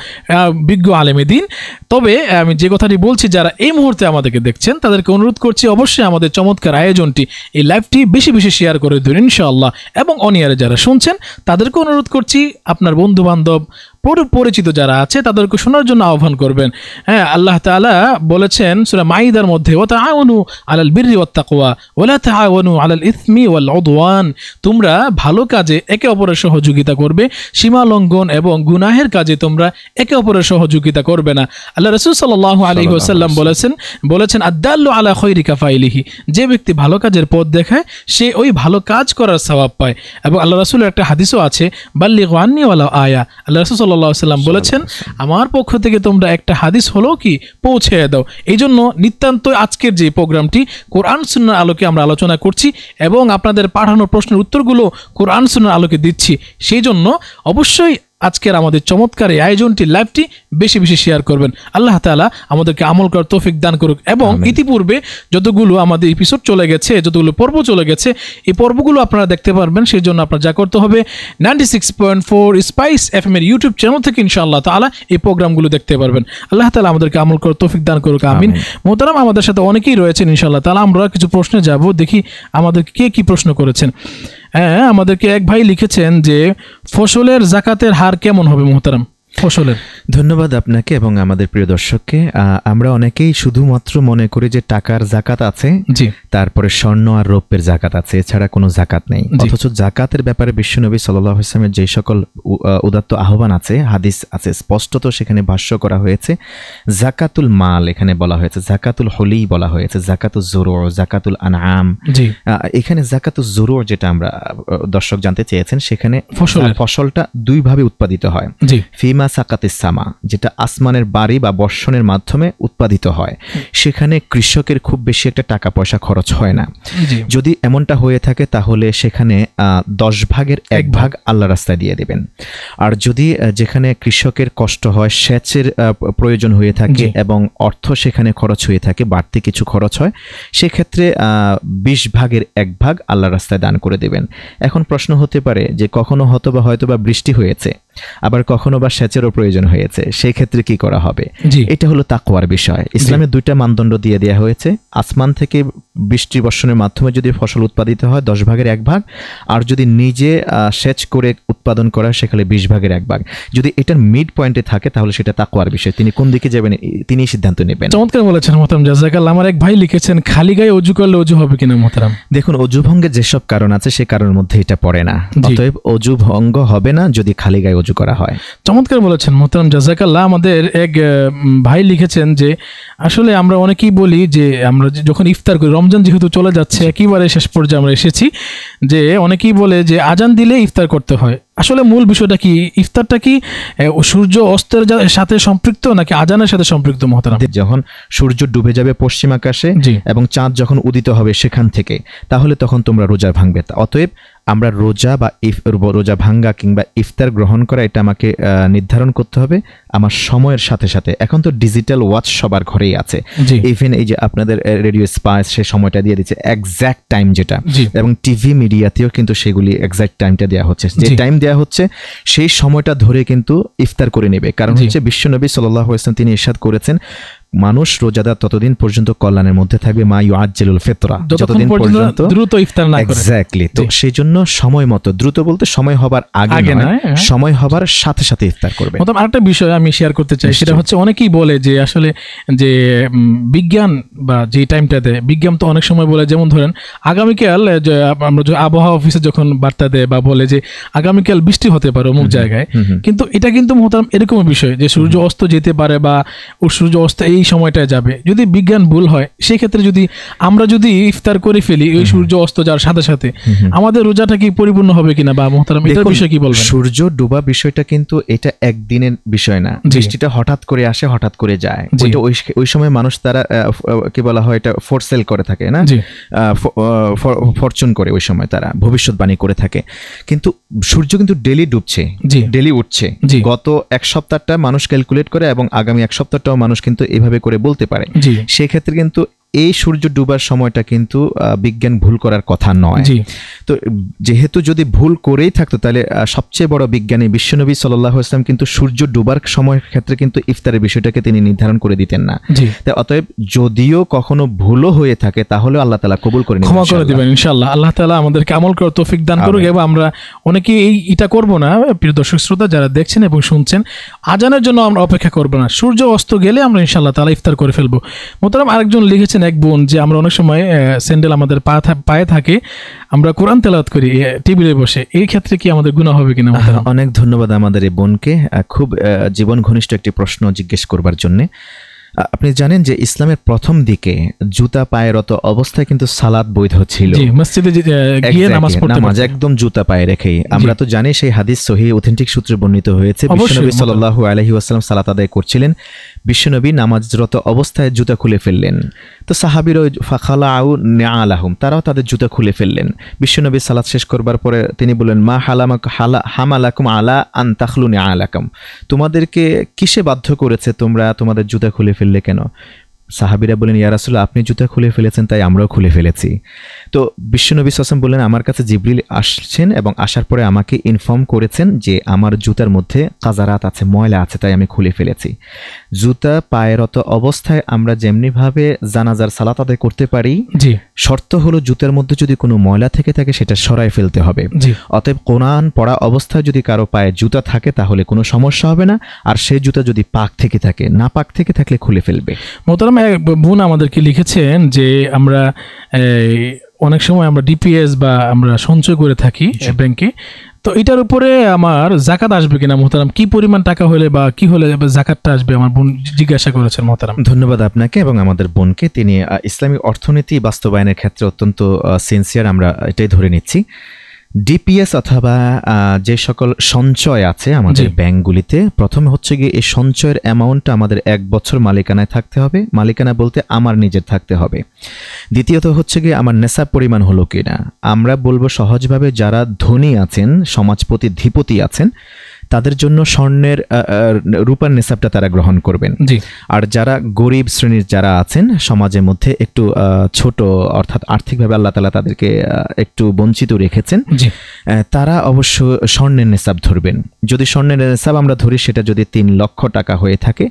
বিজ্ঞ দিন তবে আমি যে কথাটি বলছি যারা এই মুহূর্তে আমাদেরকে দেখছেন তাদেরকে অনুরোধ করছি অবশ্যই আমাদের চমৎকার আয়োজনটি এই লাইভটি বেশি বেশি শেয়ার করে দিন ইনশাআল্লাহ এবং অনিয়ারে যারা শুনছেন তাদেরকে অনুরোধ করছি আপনার বন্ধু বান্ধব বান্ধব পরিচিত যারা আছে তাদেরকে শোনার জন্য আহ্বান করবেন হ্যাঁ আল্লাহ তালা বলেছেন সুরা মাইদার মধ্যে ও তা আনু আলাল বীর ওত্তাকোয়া ওলা তা আনু আলাল ইসমি ওয়াল অদওয়ান তোমরা ভালো কাজে একে অপরের সহযোগিতা করবে সীমা লঙ্ঘন এবং গুনাহের কাজে তোমরা একে অপরের সহযোগিতা করবে না আল্লাহ রসুল সাল্লাহ আলী ওসাল্লাম বলেছেন বলেছেন আদাল্লু আলা খৈরিকা ফাইলিহি যে ব্যক্তি ভালো কাজের পথ দেখায় সে ওই ভালো কাজ করার স্বভাব পায় এবং আল্লাহ রসুলের একটা হাদিসও আছে বাল্লি ওয়ান্নিওয়ালা আয়া আল্লাহ রসুল সাল্লাহ সাল্লাম বলেছেন আমার পক্ষ থেকে তোমরা একটা হাদিস হলো কি পৌঁছে দাও এই জন্য নিতান্ত আজকের যে প্রোগ্রামটি কোরআন সুন্নার আলোকে আমরা আলোচনা করছি এবং আপনাদের পাঠানো প্রশ্নের উত্তরগুলো কোরআন সুন্নার আলোকে দিচ্ছি সেই জন্য অবশ্যই আজকের আমাদের চমৎকার এই আয়োজনটি লাইভটি বেশি বেশি শেয়ার করবেন আল্লাহ তালা আমাদেরকে আমল করার তৌফিক দান করুক এবং ইতিপূর্বে যতগুলো আমাদের এপিসোড চলে গেছে যতগুলো পর্ব চলে গেছে এই পর্বগুলো আপনারা দেখতে পারবেন সেই জন্য আপনার যা করতে হবে ninety six point four Spice F M এর ইউটিউব চ্যানেল থেকে ইনশাআল্লাহ তালা এই প্রোগ্রামগুলো দেখতে পারবেন আল্লাহ তালা আমাদেরকে আমল করার তৌফিক দান করুক আমিন মোহতারাম আমাদের সাথে অনেকেই রয়েছেন ইনশাআল্লাহ তালা আমরা কিছু প্রশ্নে যাব দেখি আমাদের কে কি প্রশ্ন করেছেন হ্যাঁ আমাদেরকে এক ভাই লিখেছেন যে ফসলের জাকাতের হার কেমন হবে মোহতারাম ফসলের ধন্যবাদ আপনাকে এবং আমাদের প্রিয় দর্শককে আমরা অনেকেই শুধুমাত্র মনে করি যে টাকার জাকাত আছে তারপরে স্বর্ণ আর রৌপ্যের জাকাত আছে এছাড়া কোনো জাকাত নেই অথচ জাকাতের ব্যাপারে বিশ্বনবী সাল্লাহ ইসলামের যে সকল উদাত্ত আহ্বান আছে হাদিস আছে স্পষ্টত সেখানে ভাষ্য করা হয়েছে জাকাতুল মাল এখানে বলা হয়েছে জাকাতুল হলি বলা হয়েছে জাকাতুল জোরো জাকাতুল আনাম জি এখানে জাকাতুল জোরো যেটা আমরা দর্শক জানতে চেয়েছেন সেখানে ফসল ফসলটা দুইভাবে উৎপাদিত হয় জি ফিমা বিমা সামা যেটা আসমানের বাড়ি বা বর্ষণের মাধ্যমে উৎপাদিত হয় সেখানে কৃষকের খুব বেশি একটা টাকা পয়সা খরচ হয় না যদি এমনটা হয়ে থাকে তাহলে সেখানে দশ ভাগের এক ভাগ আল্লাহ রাস্তায় দিয়ে দেবেন আর যদি যেখানে কৃষকের কষ্ট হয় সেচের প্রয়োজন হয়ে থাকে এবং অর্থ সেখানে খরচ হয়ে থাকে বাড়তি কিছু খরচ হয় সেক্ষেত্রে বিশ ভাগের এক ভাগ আল্লাহ রাস্তায় দান করে দেবেন এখন প্রশ্ন হতে পারে যে কখনো হয়তো বা হয়তো বা বৃষ্টি হয়েছে আবার কখনো বা সেচেরও প্রয়োজন হয়েছে সেই ক্ষেত্রে কি করা হবে এটা হলো তাকওয়ার বিষয় ইসলামের দুইটা মানদণ্ড দিয়ে দেওয়া হয়েছে আসমান থেকে বৃষ্টি বর্ষণের মাধ্যমে যদি ফসল উৎপাদিত হয় দশ ভাগের এক ভাগ আর যদি নিজে সেচ করে উৎপাদন করা সেখানে বিশ ভাগের এক ভাগ যদি এটার মিড পয়েন্টে থাকে তাহলে সেটা করার বিষয় তিনি কোন দিকে যাবেন তিনি সিদ্ধান্ত নেবেন চমৎকার বলেছেন মোতাম জাজাকাল আমার এক ভাই লিখেছেন খালি গায়ে অজু করলে অজু হবে কিনা মোতারাম দেখুন অজু ভঙ্গের যেসব কারণ আছে সে কারণের মধ্যে এটা পড়ে না অতএব অজু ভঙ্গ হবে না যদি খালি গায়ে অজু করা হয় চমৎকার বলেছেন মোতারাম জাজাকাল আমাদের এক ভাই লিখেছেন যে আসলে আমরা অনেকেই বলি যে আমরা যখন ইফতার করি রমজান রমজান যেহেতু চলে যাচ্ছে একেবারে শেষ পর্যায়ে আমরা এসেছি যে অনেকেই বলে যে আজান দিলে ইফতার করতে হয় আসলে মূল বিষয়টা কি ইফতারটা কি সূর্য অস্তের সাথে সম্পৃক্ত নাকি আজানের সাথে সম্পৃক্ত মহতারাম যখন সূর্য ডুবে যাবে পশ্চিম আকাশে এবং চাঁদ যখন উদিত হবে সেখান থেকে তাহলে তখন তোমরা রোজা ভাঙবে অতএব আমরা রোজা বা ইফ রোজা ভাঙ্গা কিংবা ইফতার গ্রহণ করা এটা আমাকে নির্ধারণ করতে হবে আমার সময়ের সাথে সাথে এখন তো ডিজিটাল ওয়াচ সবার ঘরেই আছে ইভেন এই যে আপনাদের রেডিও স্পাইস সে সময়টা দিয়ে দিচ্ছে একজ্যাক্ট টাইম যেটা এবং টিভি মিডিয়াতেও কিন্তু সেগুলি একজ্যাক্ট টাইমটা দেওয়া হচ্ছে যে টাইম দেওয়া হচ্ছে সেই সময়টা ধরে কিন্তু ইফতার করে নেবে কারণ হচ্ছে বিশ্বনবী সাল্লাহ ইসলাম তিনি ইরশাদ করেছেন মানুষ রোজাদার ততদিন পর্যন্ত কল্যাণের মধ্যে থাকবে মা ইউ আজ্জেলুল ফেতরা যতদিন পর্যন্ত দ্রুত ইফতার না এক্স্যাক্টলি তো সেই জন্য সময় মতো দ্রুত বলতে সময় হবার আগে না হ্যাঁ। সময় হবার সাথে সাথে ইফতার করবে মতলব আরেকটা বিষয় আমি শেয়ার করতে চাই সেটা হচ্ছে অনেকেই বলে যে আসলে যে বিজ্ঞান বা যে টাইমটাতে বিজ্ঞান তো অনেক সময় বলে যেমন ধরেন আগামীকাল আমরা যে আবহাওয়া অফিসে যখন বার্তা দেয় বা বলে যে আগামীকাল বৃষ্টি হতে পারে অমুক জায়গায় কিন্তু এটা কিন্তু মতলব এরকম বিষয় যে সূর্য অস্ত যেতে পারে বা সূর্য অস্ত এই এই সময়টা যাবে যদি বিজ্ঞান ভুল হয় সেক্ষেত্রে যদি আমরা যদি ইফতার করে ফেলি ওই সূর্য অস্ত যাওয়ার সাথে সাথে আমাদের রোজাটা কি পরিপূর্ণ হবে কিনা বা মহতারাম এটার বিষয়ে কি বলবেন সূর্য ডুবা বিষয়টা কিন্তু এটা একদিনের বিষয় না বৃষ্টিটা হঠাৎ করে আসে হঠাৎ করে যায় যেটা ওই সময় মানুষ তারা কি বলা হয় এটা ফোরসেল করে থাকে না ফরচুন করে ওই সময় তারা ভবিষ্যৎবাণী করে থাকে কিন্তু সূর্য কিন্তু ডেলি ডুবছে ডেলি উঠছে গত এক সপ্তাহটা মানুষ ক্যালকুলেট করে এবং আগামী এক সপ্তাহটাও মানুষ কিন্তু এভাবে এভাবে করে বলতে পারে সেক্ষেত্রে কিন্তু এই সূর্য ডুবার সময়টা কিন্তু বিজ্ঞান ভুল করার কথা নয় তো যেহেতু যদি ভুল করেই থাকতো তাহলে সবচেয়ে বড় বিজ্ঞানী বিশ্বনবী সাল্লাহ ইসলাম কিন্তু সূর্য ডুবার সময়ের ক্ষেত্রে কিন্তু ইফতারের বিষয়টাকে তিনি নির্ধারণ করে দিতেন না তাই অতএব যদিও কখনো ভুলও হয়ে থাকে তাহলে আল্লাহ তালা কবুল করে ক্ষমা করে দেবেন ইনশাল্লাহ আল্লাহ তালা আমাদের কামল করে তৌফিক দান করুক এবং আমরা অনেকেই এই এটা করব না প্রিয় দর্শক শ্রোতা যারা দেখছেন এবং শুনছেন আজানের জন্য আমরা অপেক্ষা করবো না সূর্য অস্ত গেলে আমরা ইনশাল্লাহ তালা ইফতার করে ফেলবো মোতারাম আরেকজন লিখেছেন বলছেন এক বোন যে আমরা অনেক সময় স্যান্ডেল আমাদের পা পায়ে থাকে আমরা কোরআন তেলাত করি টেবিলে বসে এই ক্ষেত্রে কি আমাদের গুণা হবে কিনা অনেক ধন্যবাদ আমাদের এই বোনকে খুব জীবন ঘনিষ্ঠ একটি প্রশ্ন জিজ্ঞেস করবার জন্যে আপনি জানেন যে ইসলামের প্রথম দিকে জুতা পায়ের অত অবস্থায় কিন্তু সালাদ বৈধ ছিল একদম জুতা পায়ে রেখেই আমরা তো জানি সেই হাদিস সহি অথেন্টিক সূত্রে বর্ণিত হয়েছে বিশ্বনবী সাল্লাল্লাহু আলাইহি ওয়াসাল্লাম সালাত আদায় করছিলেন বিশ্বনবী নামাজরত অবস্থায় জুতা খুলে ফেললেন তো সাহাবির ওই ফাখালা আউ নেয়া আলাহম তারাও তাদের জুতা খুলে ফেললেন বিশ্বনবী সালাদ শেষ করবার পরে তিনি বললেন মা হালামাক হালা হামালাকুম আলা আন তাখলু নেয়া আলাকম তোমাদেরকে কিসে বাধ্য করেছে তোমরা তোমাদের জুতা খুলে ফেললে কেন সাহাবিরা বলেন ইয়ারাসুল আপনি জুতা খুলে ফেলেছেন তাই আমরাও খুলে ফেলেছি তো বিশ্বনবী সাসম বললেন আমার কাছে জিবরিল আসছেন এবং আসার পরে আমাকে ইনফর্ম করেছেন যে আমার জুতার মধ্যে কাজারাত আছে ময়লা আছে তাই আমি খুলে ফেলেছি জুতা পায়েরত অবস্থায় আমরা যেমনিভাবে জানাজার সালাত আদায় করতে পারি জি শর্ত হলো জুতার মধ্যে যদি কোনো ময়লা থেকে থাকে সেটা সরাই ফেলতে হবে অতএব কোনান পড়া অবস্থায় যদি কারো পায়ে জুতা থাকে তাহলে কোনো সমস্যা হবে না আর সে জুতা যদি পাক থেকে থাকে না পাক থেকে থাকলে খুলে ফেলবে মোতারাম বোন আমাদেরকে লিখেছেন যে আমরা অনেক সময় আমরা ডিপিএস বা আমরা সঞ্চয় করে থাকি ব্যাংকে তো এটার উপরে আমার জাকাত আসবে কিনা মোহতারাম কি পরিমাণ টাকা হলে বা কি হলে জাকাতটা আসবে আমার বোন জিজ্ঞাসা করেছেন মোহতারাম ধন্যবাদ আপনাকে এবং আমাদের বোনকে তিনি ইসলামিক অর্থনীতি বাস্তবায়নের ক্ষেত্রে অত্যন্ত সিনসিয়ার আমরা এটাই ধরে নিচ্ছি ডিপিএস অথবা যে সকল সঞ্চয় আছে আমাদের ব্যাংকগুলিতে প্রথমে হচ্ছে গিয়ে এই সঞ্চয়ের অ্যামাউন্ট আমাদের এক বছর মালিকানায় থাকতে হবে মালিকানা বলতে আমার নিজের থাকতে হবে দ্বিতীয়ত হচ্ছে গিয়ে আমার নেশা পরিমাণ হলো কিনা আমরা বলবো সহজভাবে যারা ধনী আছেন সমাজপতি ধিপতি আছেন তাদের জন্য স্বর্ণের রূপার নেশাবটা তারা গ্রহণ করবেন আর যারা গরিব শ্রেণীর যারা আছেন সমাজের মধ্যে একটু ছোট অর্থাৎ আর্থিকভাবে আল্লাহ তালা তাদেরকে একটু বঞ্চিত রেখেছেন তারা অবশ্য স্বর্ণের নেশাব ধরবেন যদি স্বর্ণের নেশাব আমরা ধরি সেটা যদি তিন লক্ষ টাকা হয়ে থাকে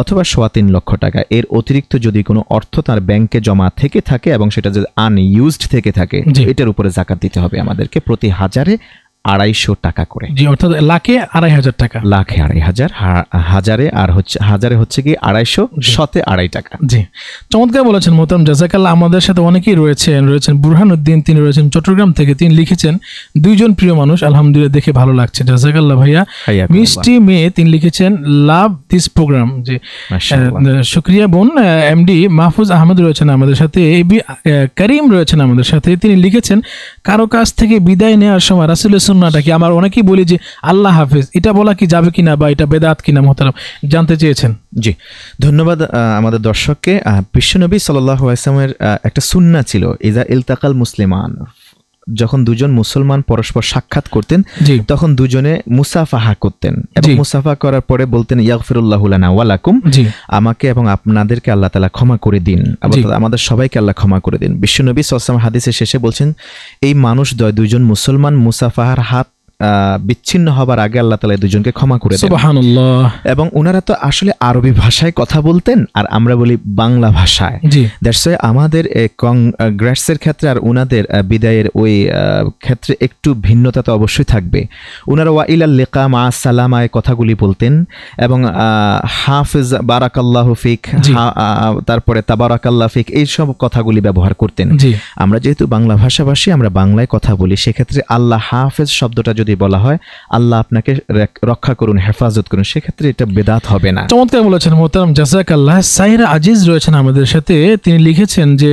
অথবা সোয়া তিন লক্ষ টাকা এর অতিরিক্ত যদি কোনো অর্থ তার ব্যাংকে জমা থেকে থাকে এবং সেটা যদি আনইউজড থেকে থাকে এটার উপরে জাকাত দিতে হবে আমাদেরকে প্রতি হাজারে আড়াইশো টাকা করে জি অর্থাৎ লাখে আড়াই হাজার টাকা লাখে আড়াই হাজার হাজারে আর হচ্ছে হাজারে হচ্ছে কি আড়াইশো শতে আড়াই টাকা জি চমৎকার বলেছেন মোহতাম জাজাকাল্লা আমাদের সাথে অনেকেই রয়েছেন রয়েছেন বুরহান উদ্দিন তিনি রয়েছেন চট্টগ্রাম থেকে তিনি লিখেছেন দুইজন প্রিয় মানুষ আলহামদুলিল্লাহ দেখে ভালো লাগছে জাজাকাল্লা ভাইয়া মিষ্টি মেয়ে তিনি লিখেছেন লাভ দিস প্রোগ্রাম যে শুক্রিয়া বোন এমডি মাহফুজ আহমেদ রয়েছেন আমাদের সাথে এ বি করিম রয়েছেন আমাদের সাথে তিনি লিখেছেন কারো কাছ থেকে বিদায় নেওয়ার সময় রাসুল সুন্নাটা কি আমার অনেকেই বলি যে আল্লাহ হাফেজ এটা বলা কি যাবে কিনা বা এটা বেদাত কিনা মোহতারাম জানতে চেয়েছেন জি ধন্যবাদ আমাদের দর্শককে বিশ্বনবী সাল্লাহ আসলামের একটা সুন্না ছিল ইজা ইলতাকাল মুসলিমান যখন দুজন মুসলমান পরস্পর সাক্ষাৎ করতেন তখন দুজনে মুসাফাহা করতেন এবং মুসাফা করার পরে বলতেন ইয়াগফিরুল্লাহুলানা ওয়ালাকুম আমাকে এবং আপনাদেরকে আল্লাহ তালা ক্ষমা করে দিন আমাদের সবাইকে আল্লাহ ক্ষমা করে দিন বিশ্বনবী সসাম হাদিসের শেষে বলছেন এই মানুষ দয় দুজন মুসলমান মুসাফাহার হাত বিচ্ছিন্ন হবার আগে আল্লাহ তালা দুজনকে ক্ষমা করে দেন এবং ওনারা তো আসলে আরবি ভাষায় কথা বলতেন আর আমরা বলি বাংলা ভাষায় দ্যাটস আমাদের কংগ্রেসের ক্ষেত্রে আর ওনাদের বিদায়ের ওই ক্ষেত্রে একটু ভিন্নতা তো অবশ্যই থাকবে ওনারা ওয়াইলাল লেকা মা সালামায় কথাগুলি বলতেন এবং হাফিজ বারাকাল্লাহ ফিক তারপরে তাবারাকাল্লাহ ফিক এইসব কথাগুলি ব্যবহার করতেন আমরা যেহেতু বাংলা ভাষাভাষী আমরা বাংলায় কথা বলি সেক্ষেত্রে আল্লাহ হাফেজ শব্দটা যদি বলা হয় আল্লাহ আপনাকে রক্ষা করুন হেফাজত করুন সেক্ষেত্রে এটা বেদাত হবে না চমৎকার বলেছেন মোহতারাম জাজাক আল্লাহ সাইরা আজিজ রয়েছেন আমাদের সাথে তিনি লিখেছেন যে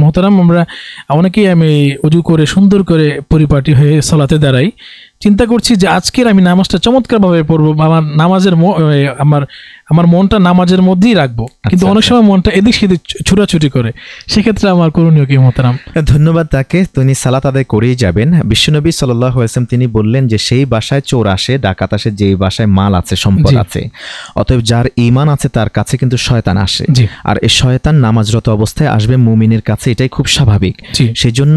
মোহতারাম আমরা অনেকেই আমি উজু করে সুন্দর করে পরিপাটি হয়ে সলাতে দাঁড়াই চিন্তা করছি যে আজকের আমি নামাজটা চমৎকারভাবে পড়বো আমার নামাজের আমার আমার মনটা নামাজের মধ্যেই রাখবো আচ্ছা, কিন্তু অনেক আচ্ছা। সময় মনটা এদিক সেদিক ছুটাছুটি করে সেক্ষেত্রে আমার করণীয় কি মতারাম ধন্যবাদ তাকে তিনি সালাত আদায় করেই যাবেন বিশ্বনবী সাল্লাহ আসলাম তিনি বললেন যে সেই বাসায় চোর আসে ডাকাত আসে যে বাসায় মাল আছে সম্পদ আছে অতএব যার ইমান আছে তার কাছে কিন্তু শয়তান আসে আর এই শয়তান নামাজরত অবস্থায় আসবে মুমিনের কাছে এটাই খুব স্বাভাবিক সেই জন্য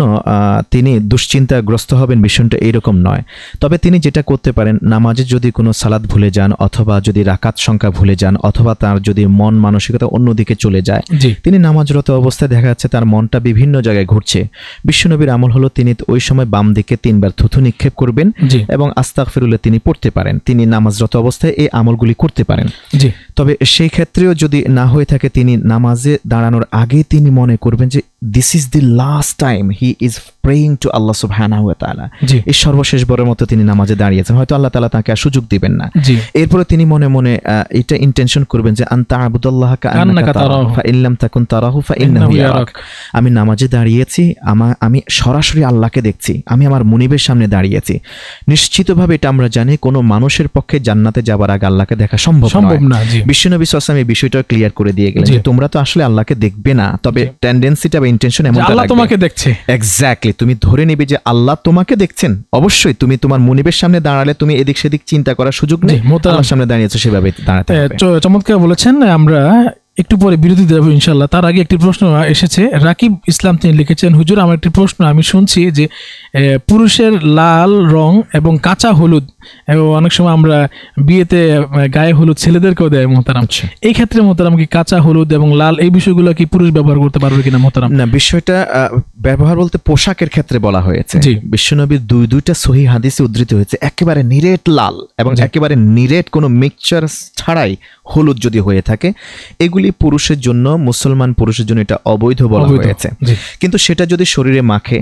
তিনি দুশ্চিন্তাগ্রস্ত হবেন বিষয়টা এইরকম নয় তবে তিনি যেটা করতে পারেন নামাজে যদি কোনো সালাদ ভুলে যান অথবা যদি রাকাত সংখ্যা ভুলে যান অথবা তার যদি মন মানসিকতা অন্যদিকে চলে যায় তিনি নামাজরত অবস্থায় দেখা যাচ্ছে তার মনটা বিভিন্ন জায়গায় ঘুরছে বিশ্বনবীর আমল হলো তিনি ওই সময় বাম দিকে তিনবার থুথু নিক্ষেপ করবেন এবং আস্তাক ফিরুলে তিনি পড়তে পারেন তিনি নামাজরত অবস্থায় এই আমলগুলি করতে পারেন তবে সেই ক্ষেত্রেও যদি না হয়ে থাকে তিনি নামাজে দাঁড়ানোর আগে তিনি মনে করবেন যে this is the last time he is praying to আল্লাহ সুবহানাহু ওয়া তাআলা এই সর্বশেষ বড়ের মতো তিনি নামাজে দাঁড়িয়েছেন হয়তো আল্লাহ তাআলা তাকে সুযোগ দিবেন না এরপরে তিনি মনে মনে এটা ইন্টেনশন করবেন যে আনতা আবুদুল্লাহ ইল্লাম তাকুন তারাহু আমি নামাজে দাঁড়িয়েছি আমার আমি সরাসরি আল্লাহকে দেখছি আমি আমার মনিবের সামনে দাঁড়িয়েছি নিশ্চিতভাবে এটা আমরা জানি কোনো মানুষের পক্ষে জান্নাতে যাবার আগে আল্লাহকে দেখা সম্ভব সম্ভব না বিশ্বনবী সাল্লাম এই বিষয়টা ক্লিয়ার করে দিয়ে গেলেন যে তোমরা তো আসলে আল্লাহকে দেখবে না তবে টেন্ডেন্সিটা বা ইন্টেনশন এমন আল্লাহ তোমাকে দেখছে এক্স্যাক্টলি তুমি ধরে নেবে যে আল্লাহ তোমাকে দেখছেন অবশ্যই তুমি তোমার মনিবের সামনে দাঁড়ালে তুমি এদিক সেদিক চিন্তা করার সুযোগ নেই আল্লাহর সামনে দাঁড়িয়েছো সেভাবে দাঁড়াতে চমৎকার বলেছেন আমরা একটু পরে বিরতি দেবো ইনশাল্লাহ তার আগে একটি প্রশ্ন এসেছে রাকিব ইসলাম তিনি লিখেছেন হুজুর আমার একটি প্রশ্ন আমি শুনছি যে পুরুষের লাল রং এবং কাঁচা হলুদ এবং অনেক সময় আমরা বিয়েতে গায়ে হলুদ ছেলেদেরকেও দেয় মোহতারাম আচ্ছা। এই ক্ষেত্রে মোহতারাম কি কাঁচা হলুদ এবং লাল এই বিষয়গুলো কি পুরুষ ব্যবহার করতে পারবে কিনা মোহতারাম না বিষয়টা ব্যবহার বলতে পোশাকের ক্ষেত্রে বলা হয়েছে বিশ্বনবীর দুই দুইটা সহি হাদিসে উদ্ধৃত হয়েছে একেবারে নিরেট লাল এবং একেবারে নিরেট কোনো মিক্সচার ছাড়াই হলুদ যদি হয়ে থাকে এগুলি পুরুষের জন্য মুসলমান পুরুষের জন্য এটা অবৈধ বলা হয়েছে কিন্তু সেটা যদি শরীরে মাখে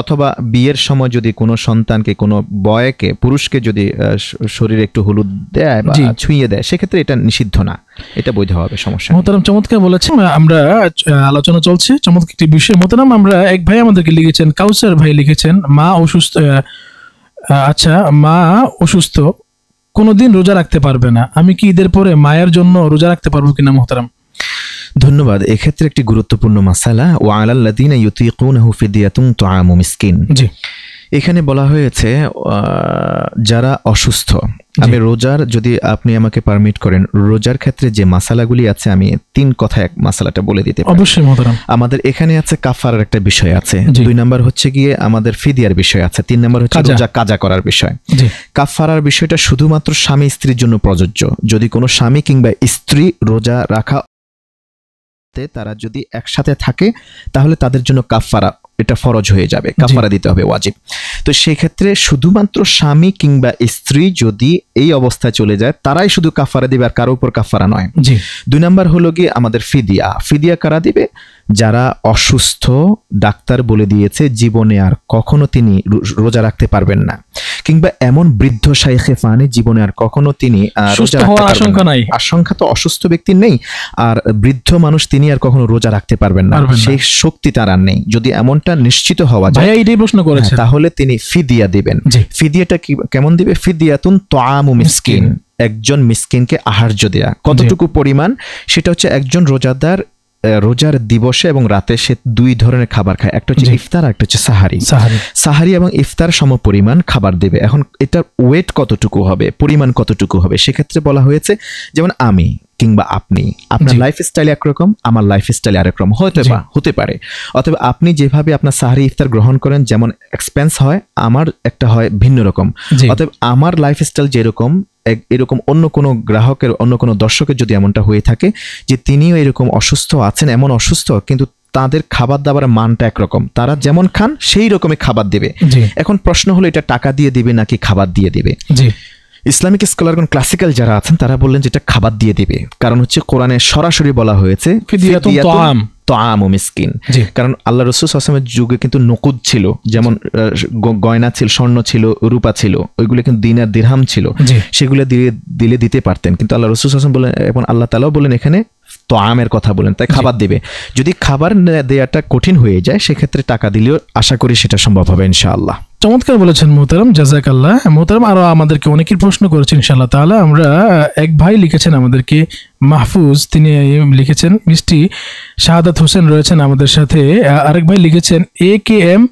অথবা বিয়ের সময় যদি কোনো সন্তানকে কোনো বয়কে পুরুষকে যদি শরীরে একটু হলুদ দেয় বা ছুঁয়ে দেয় সেক্ষেত্রে এটা নিষিদ্ধ না এটা বৈধ হবে সমস্যা মোতারাম চমৎকার বলেছেন আমরা আলোচনা চলছে চমৎকার একটি বিষয় মোতারাম আমরা এক ভাই আমাদেরকে লিখেছেন কাউসার ভাই লিখেছেন মা অসুস্থ আচ্ছা মা অসুস্থ কোনোদিন রোজা রাখতে পারবে না আমি কি ঈদের পরে মায়ের জন্য রোজা রাখতে পারবো কিনা মোহতারাম ধন্যবাদ এক্ষেত্রে একটি গুরুত্বপূর্ণ মাসালা ও আলাল্লাদিন ইউতিকুন হুফিদিয়াতুন তো মিসকিন জি এখানে বলা হয়েছে যারা অসুস্থ আমি রোজার যদি আপনি আমাকে পারমিট করেন রোজার ক্ষেত্রে যে মাসালাগুলি আছে আমি তিন কথা এক মাসালাটা বলে দিতে অবশ্যই আমাদের এখানে আছে কাফার একটা বিষয় আছে দুই নাম্বার হচ্ছে গিয়ে আমাদের ফিদিয়ার বিষয় আছে তিন নাম্বার হচ্ছে রোজা কাজা করার বিষয় কাফারার বিষয়টা শুধুমাত্র স্বামী স্ত্রীর জন্য প্রযোজ্য যদি কোনো স্বামী কিংবা স্ত্রী রোজা রাখা তারা যদি একসাথে থাকে তাহলে তাদের জন্য কাফারা এটা ফরজ হয়ে যাবে কাফারা দিতে হবে ওয়াজিব তো সেক্ষেত্রে শুধুমাত্র স্বামী কিংবা স্ত্রী যদি এই অবস্থায় চলে যায় তারাই শুধু কাফারা দিবে আর কারো উপর কাফারা নয় দুই নাম্বার হলো গিয়ে আমাদের ফিদিয়া ফিদিয়া কারা দিবে যারা অসুস্থ ডাক্তার বলে দিয়েছে জীবনে আর কখনো তিনি রোজা রাখতে পারবেন না কিংবা এমন বৃদ্ধ শাইখে ফানে জীবনে আর কখনো তিনি আশঙ্কা তো অসুস্থ ব্যক্তির নেই আর বৃদ্ধ মানুষ তিনি আর কখনো রোজা রাখতে পারবেন না সেই শক্তি তার আর নেই যদি এমনটা নিশ্চিত হওয়া যায় এইটাই প্রশ্ন হ্যাঁ, করেছে তাহলে তিনি ফিদিয়া দিবেন ফিদিয়াটা কি কেমন দিবে ফিদিয়াতুন তোয়ামু মিসকিন একজন মিসকিনকে আহার্য দেয়া কতটুকু পরিমাণ সেটা হচ্ছে একজন রোজাদার রোজার দিবসে এবং রাতে সে দুই ধরনের খাবার খায় একটা হচ্ছে ইফতার আর একটা হচ্ছে সাহারি সাহারি এবং ইফতার সম পরিমাণ খাবার দেবে এখন এটার ওয়েট কতটুকু হবে পরিমাণ কতটুকু হবে সেক্ষেত্রে বলা হয়েছে যেমন আমি কিংবা আপনি আপনার লাইফ স্টাইল একরকম আমার লাইফ স্টাইল আরেকরকম হতে হতে পারে অথবা আপনি যেভাবে আপনার সাহারি ইফতার গ্রহণ করেন যেমন এক্সপেন্স হয় আমার একটা হয় ভিন্ন রকম অথবা আমার লাইফ স্টাইল যেরকম এরকম অন্য কোনো গ্রাহকের অন্য কোনো দর্শকের যদি এমনটা হয়ে থাকে যে তিনিও এরকম অসুস্থ আছেন এমন অসুস্থ কিন্তু তাদের খাবার দাবারের মানটা একরকম তারা যেমন খান সেই রকমের খাবার দেবে এখন প্রশ্ন হলো এটা টাকা দিয়ে দিবে নাকি খাবার দিয়ে দেবে ইসলামিক স্কলারগণ ক্লাসিক্যাল যারা আছেন তারা বললেন যেটা খাবার দিয়ে দিবে কারণ হচ্ছে কোরআনে সরাসরি বলা হয়েছে মিসকিন কারণ আল্লাহ রসুল আসলামের যুগে কিন্তু নকুদ ছিল যেমন গয়না ছিল স্বর্ণ ছিল রূপা ছিল ওইগুলো কিন্তু দিন আর দিরহাম ছিল সেগুলো দিয়ে দিলে দিতে পারতেন কিন্তু আল্লাহ রসুল আসলাম বলেন এবং আল্লাহ তালাও বলেন এখানে তো আমের কথা বলেন তাই খাবার দেবে যদি খাবার দেওয়াটা কঠিন হয়ে যায় সেক্ষেত্রে টাকা দিলেও আশা করি সেটা সম্ভব হবে ইনশাআল্লাহ চমৎকার বলেছেন মোহতারাম জাজাক আল্লাহ মোহতারাম আরও আমাদেরকে অনেকের প্রশ্ন করেছেন ইনশাল্লাহ তাহলে আমরা এক ভাই লিখেছেন আমাদেরকে মাহফুজ তিনি লিখেছেন মিষ্টি শাহাদাত হোসেন রয়েছেন আমাদের সাথে আরেক ভাই লিখেছেন A K M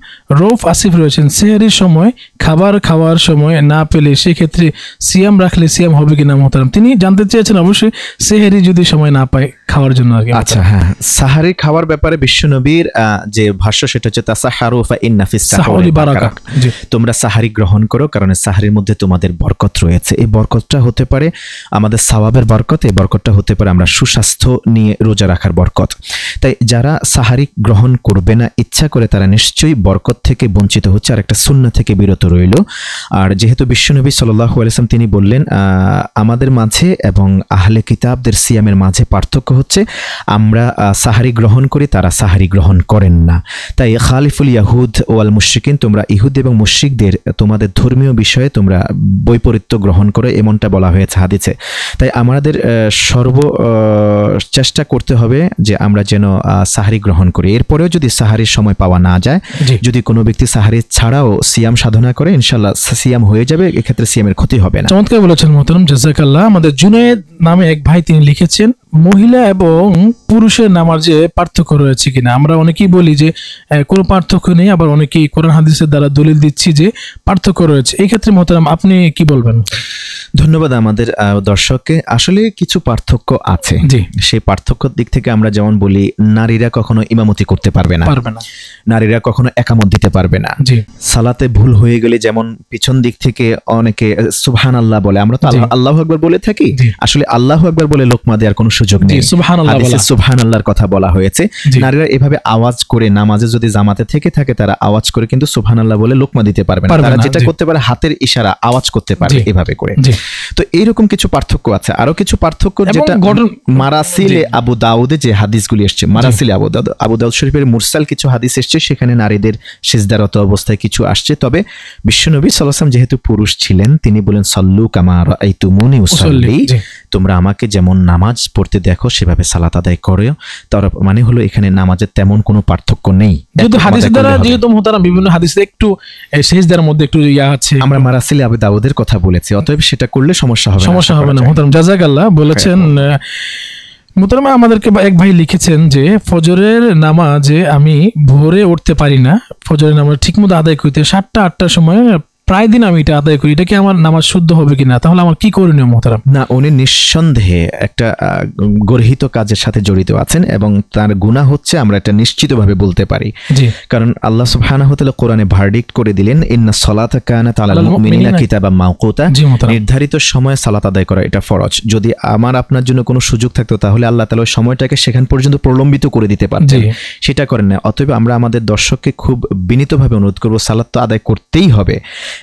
Rouf Asif রয়েছেন সেহারির সময় খাবার খাওয়ার সময় না পেলে সেক্ষেত্রে সিয়াম রাখলে সিয়াম হবে কিনা মোহতারাম তিনি জানতে চেয়েছেন অবশ্যই সেহারি যদি সময় না পায় খাওয়ার জন্য আর কি আচ্ছা হ্যাঁ, হ্যাঁ সাহারি খাওয়ার ব্যাপারে বিশ্বনবীর যে ভাষ্য সেটা হচ্ছে তা সাহারুফা ইন্নাফিস সাহারি বারাকা তোমরা সাহারি গ্রহণ করো কারণ সাহারির মধ্যে তোমাদের বরকত রয়েছে এই বরকতটা হতে পারে আমাদের স্বভাবের বরকত এই বরকতটা হতে পারে আমরা সুস্বাস্থ্য নিয়ে রোজা রাখার বরকত তাই যারা সাহারি গ্রহণ করবে না ইচ্ছা করে তারা নিশ্চয়ই বরকত থেকে বঞ্চিত হচ্ছে আর একটা শূন্য থেকে বিরত রইল আর যেহেতু বিশ্বনবী সাল্লাহ আলিয়াম তিনি বললেন আমাদের মাঝে এবং আহলে কিতাবদের সিয়ামের মাঝে পার্থক্য হচ্ছে আমরা সাহারি গ্রহণ করি তারা সাহারি গ্রহণ করেন না তাই খালিফুল ইয়াহুদ ওয়াল মুশ্রিকিন তোমরা ইহুদ এবং এবং মুশ্রিকদের তোমাদের ধর্মীয় বিষয়ে তোমরা বৈপরীত্য গ্রহণ করে এমনটা বলা হয়েছে হাদিছে তাই আমাদের সর্ব চেষ্টা করতে হবে যে আমরা যেন সাহারি গ্রহণ করি এরপরেও যদি সাহারির সময় পাওয়া না যায় যদি কোনো ব্যক্তি সাহারি ছাড়াও সিয়াম সাধনা করে ইনশাল্লাহ সিয়াম হয়ে যাবে এক্ষেত্রে সিয়ামের ক্ষতি হবে না চমৎকার বলেছেন মোহতারাম জাজাকাল্লাহ আমাদের জুনে নামে এক ভাই তিনি লিখেছেন মহিলা এবং পুরুষের নামার যে পার্থক্য রয়েছে কিনা আমরা অনেকেই বলি যে কোনো পার্থক্য নেই আবার অনেকেই কোরআন হাদিসের দ্বারা দলিল দিচ্ছি যে পার্থক্য রয়েছে এই ক্ষেত্রে মহতারাম আপনি কি বলবেন ধন্যবাদ আমাদের দর্শককে আসলে কিছু পার্থক্য আছে সেই পার্থক্যর দিক থেকে আমরা যেমন বলি নারীরা কখনো ইমামতি করতে পারবে না নারীরা কখনো একামত দিতে পারবে না সালাতে ভুল হয়ে গেলে যেমন পিছন দিক থেকে অনেকে সুবহান আল্লাহ বলে আমরা তো আল্লাহ আকবর বলে থাকি আসলে আল্লাহ আকবর বলে লোকমা দেওয়ার কোনো সুযোগ নেই সুবহান আল্লাহ সুবহান আল্লাহর কথা বলা হয়েছে নারীরা এভাবে আওয়াজ করে নামাজে যদি জামাতে থেকে থাকে তারা আওয়াজ করে কিন্তু সুবহান আল্লাহ বলে লোকমা দিতে পারবে না তারা যেটা করতে পারে হাতের ইশারা আওয়াজ করতে পারে এভাবে করে তো এইরকম কিছু পার্থক্য আছে আরো কিছু পার্থক্য যেটা মারাসিলে আবু দাউদে যে হাদিসগুলি এসছে মারাসিলে আবু দাউদ আবু দাউদ শরীফের মুরসাল কিছু হাদিস এসছে সেখানে নারীদের সেজদারত অবস্থায় কিছু আসছে তবে বিশ্বনবী সাল্লাম যেহেতু পুরুষ ছিলেন তিনি বলেন সল্লু কামার এই তুমনি তোমরা আমাকে যেমন নামাজ পড়তে দেখো সেভাবে সালাত আদায় করো তার মানে হলো এখানে নামাজের তেমন কোনো পার্থক্য নেই যেহেতু হাদিস দ্বারা যেহেতু মোহতারা বিভিন্ন হাদিস একটু শেষ দ্বারার মধ্যে একটু ইয়া আছে আমরা মারাসিলি আবে দাউদের কথা বলেছি অতএব সেটা করলে সমস্যা হবে সমস্যা হবে না মোহতারাম জাজাকাল্লাহ বলেছেন হ্যাঁ, মোতারমা আমাদেরকে এক ভাই লিখেছেন যে ফজরের নামাজে আমি ভোরে উঠতে পারি না ফজরের নামাজ ঠিকমতো আদায় করতে সাতটা আটটার সময় প্রায় দিন আমি এটা আদায় করি এটা কি আমার নামাজ শুদ্ধ হবে কি না তাহলে আমার কি করণীয় মহতারাম না উনি নিঃসন্দেহে একটা গর্হিত কাজের সাথে জড়িত আছেন এবং তার গুণা হচ্ছে আমরা এটা নিশ্চিতভাবে বলতে পারি কারণ আল্লাহ সুবহানাহু তাআলা কোরআনে ভার্ডিক্ট করে দিলেন ইন্না সালাত কানাত আলাল মুমিনিনা কিতাবাম মাওকুতা নির্ধারিত সময়ে সালাত আদায় করা এটা ফরজ যদি আমার আপনার জন্য কোনো সুযোগ থাকতো তাহলে আল্লাহ তাআলা ওই সময়টাকে সেখান পর্যন্ত প্রলম্বিত করে দিতে পারতেন সেটা করেন না অতএব আমরা আমাদের দর্শককে খুব বিনীতভাবে অনুরোধ করব সালাত তো আদায় করতেই হবে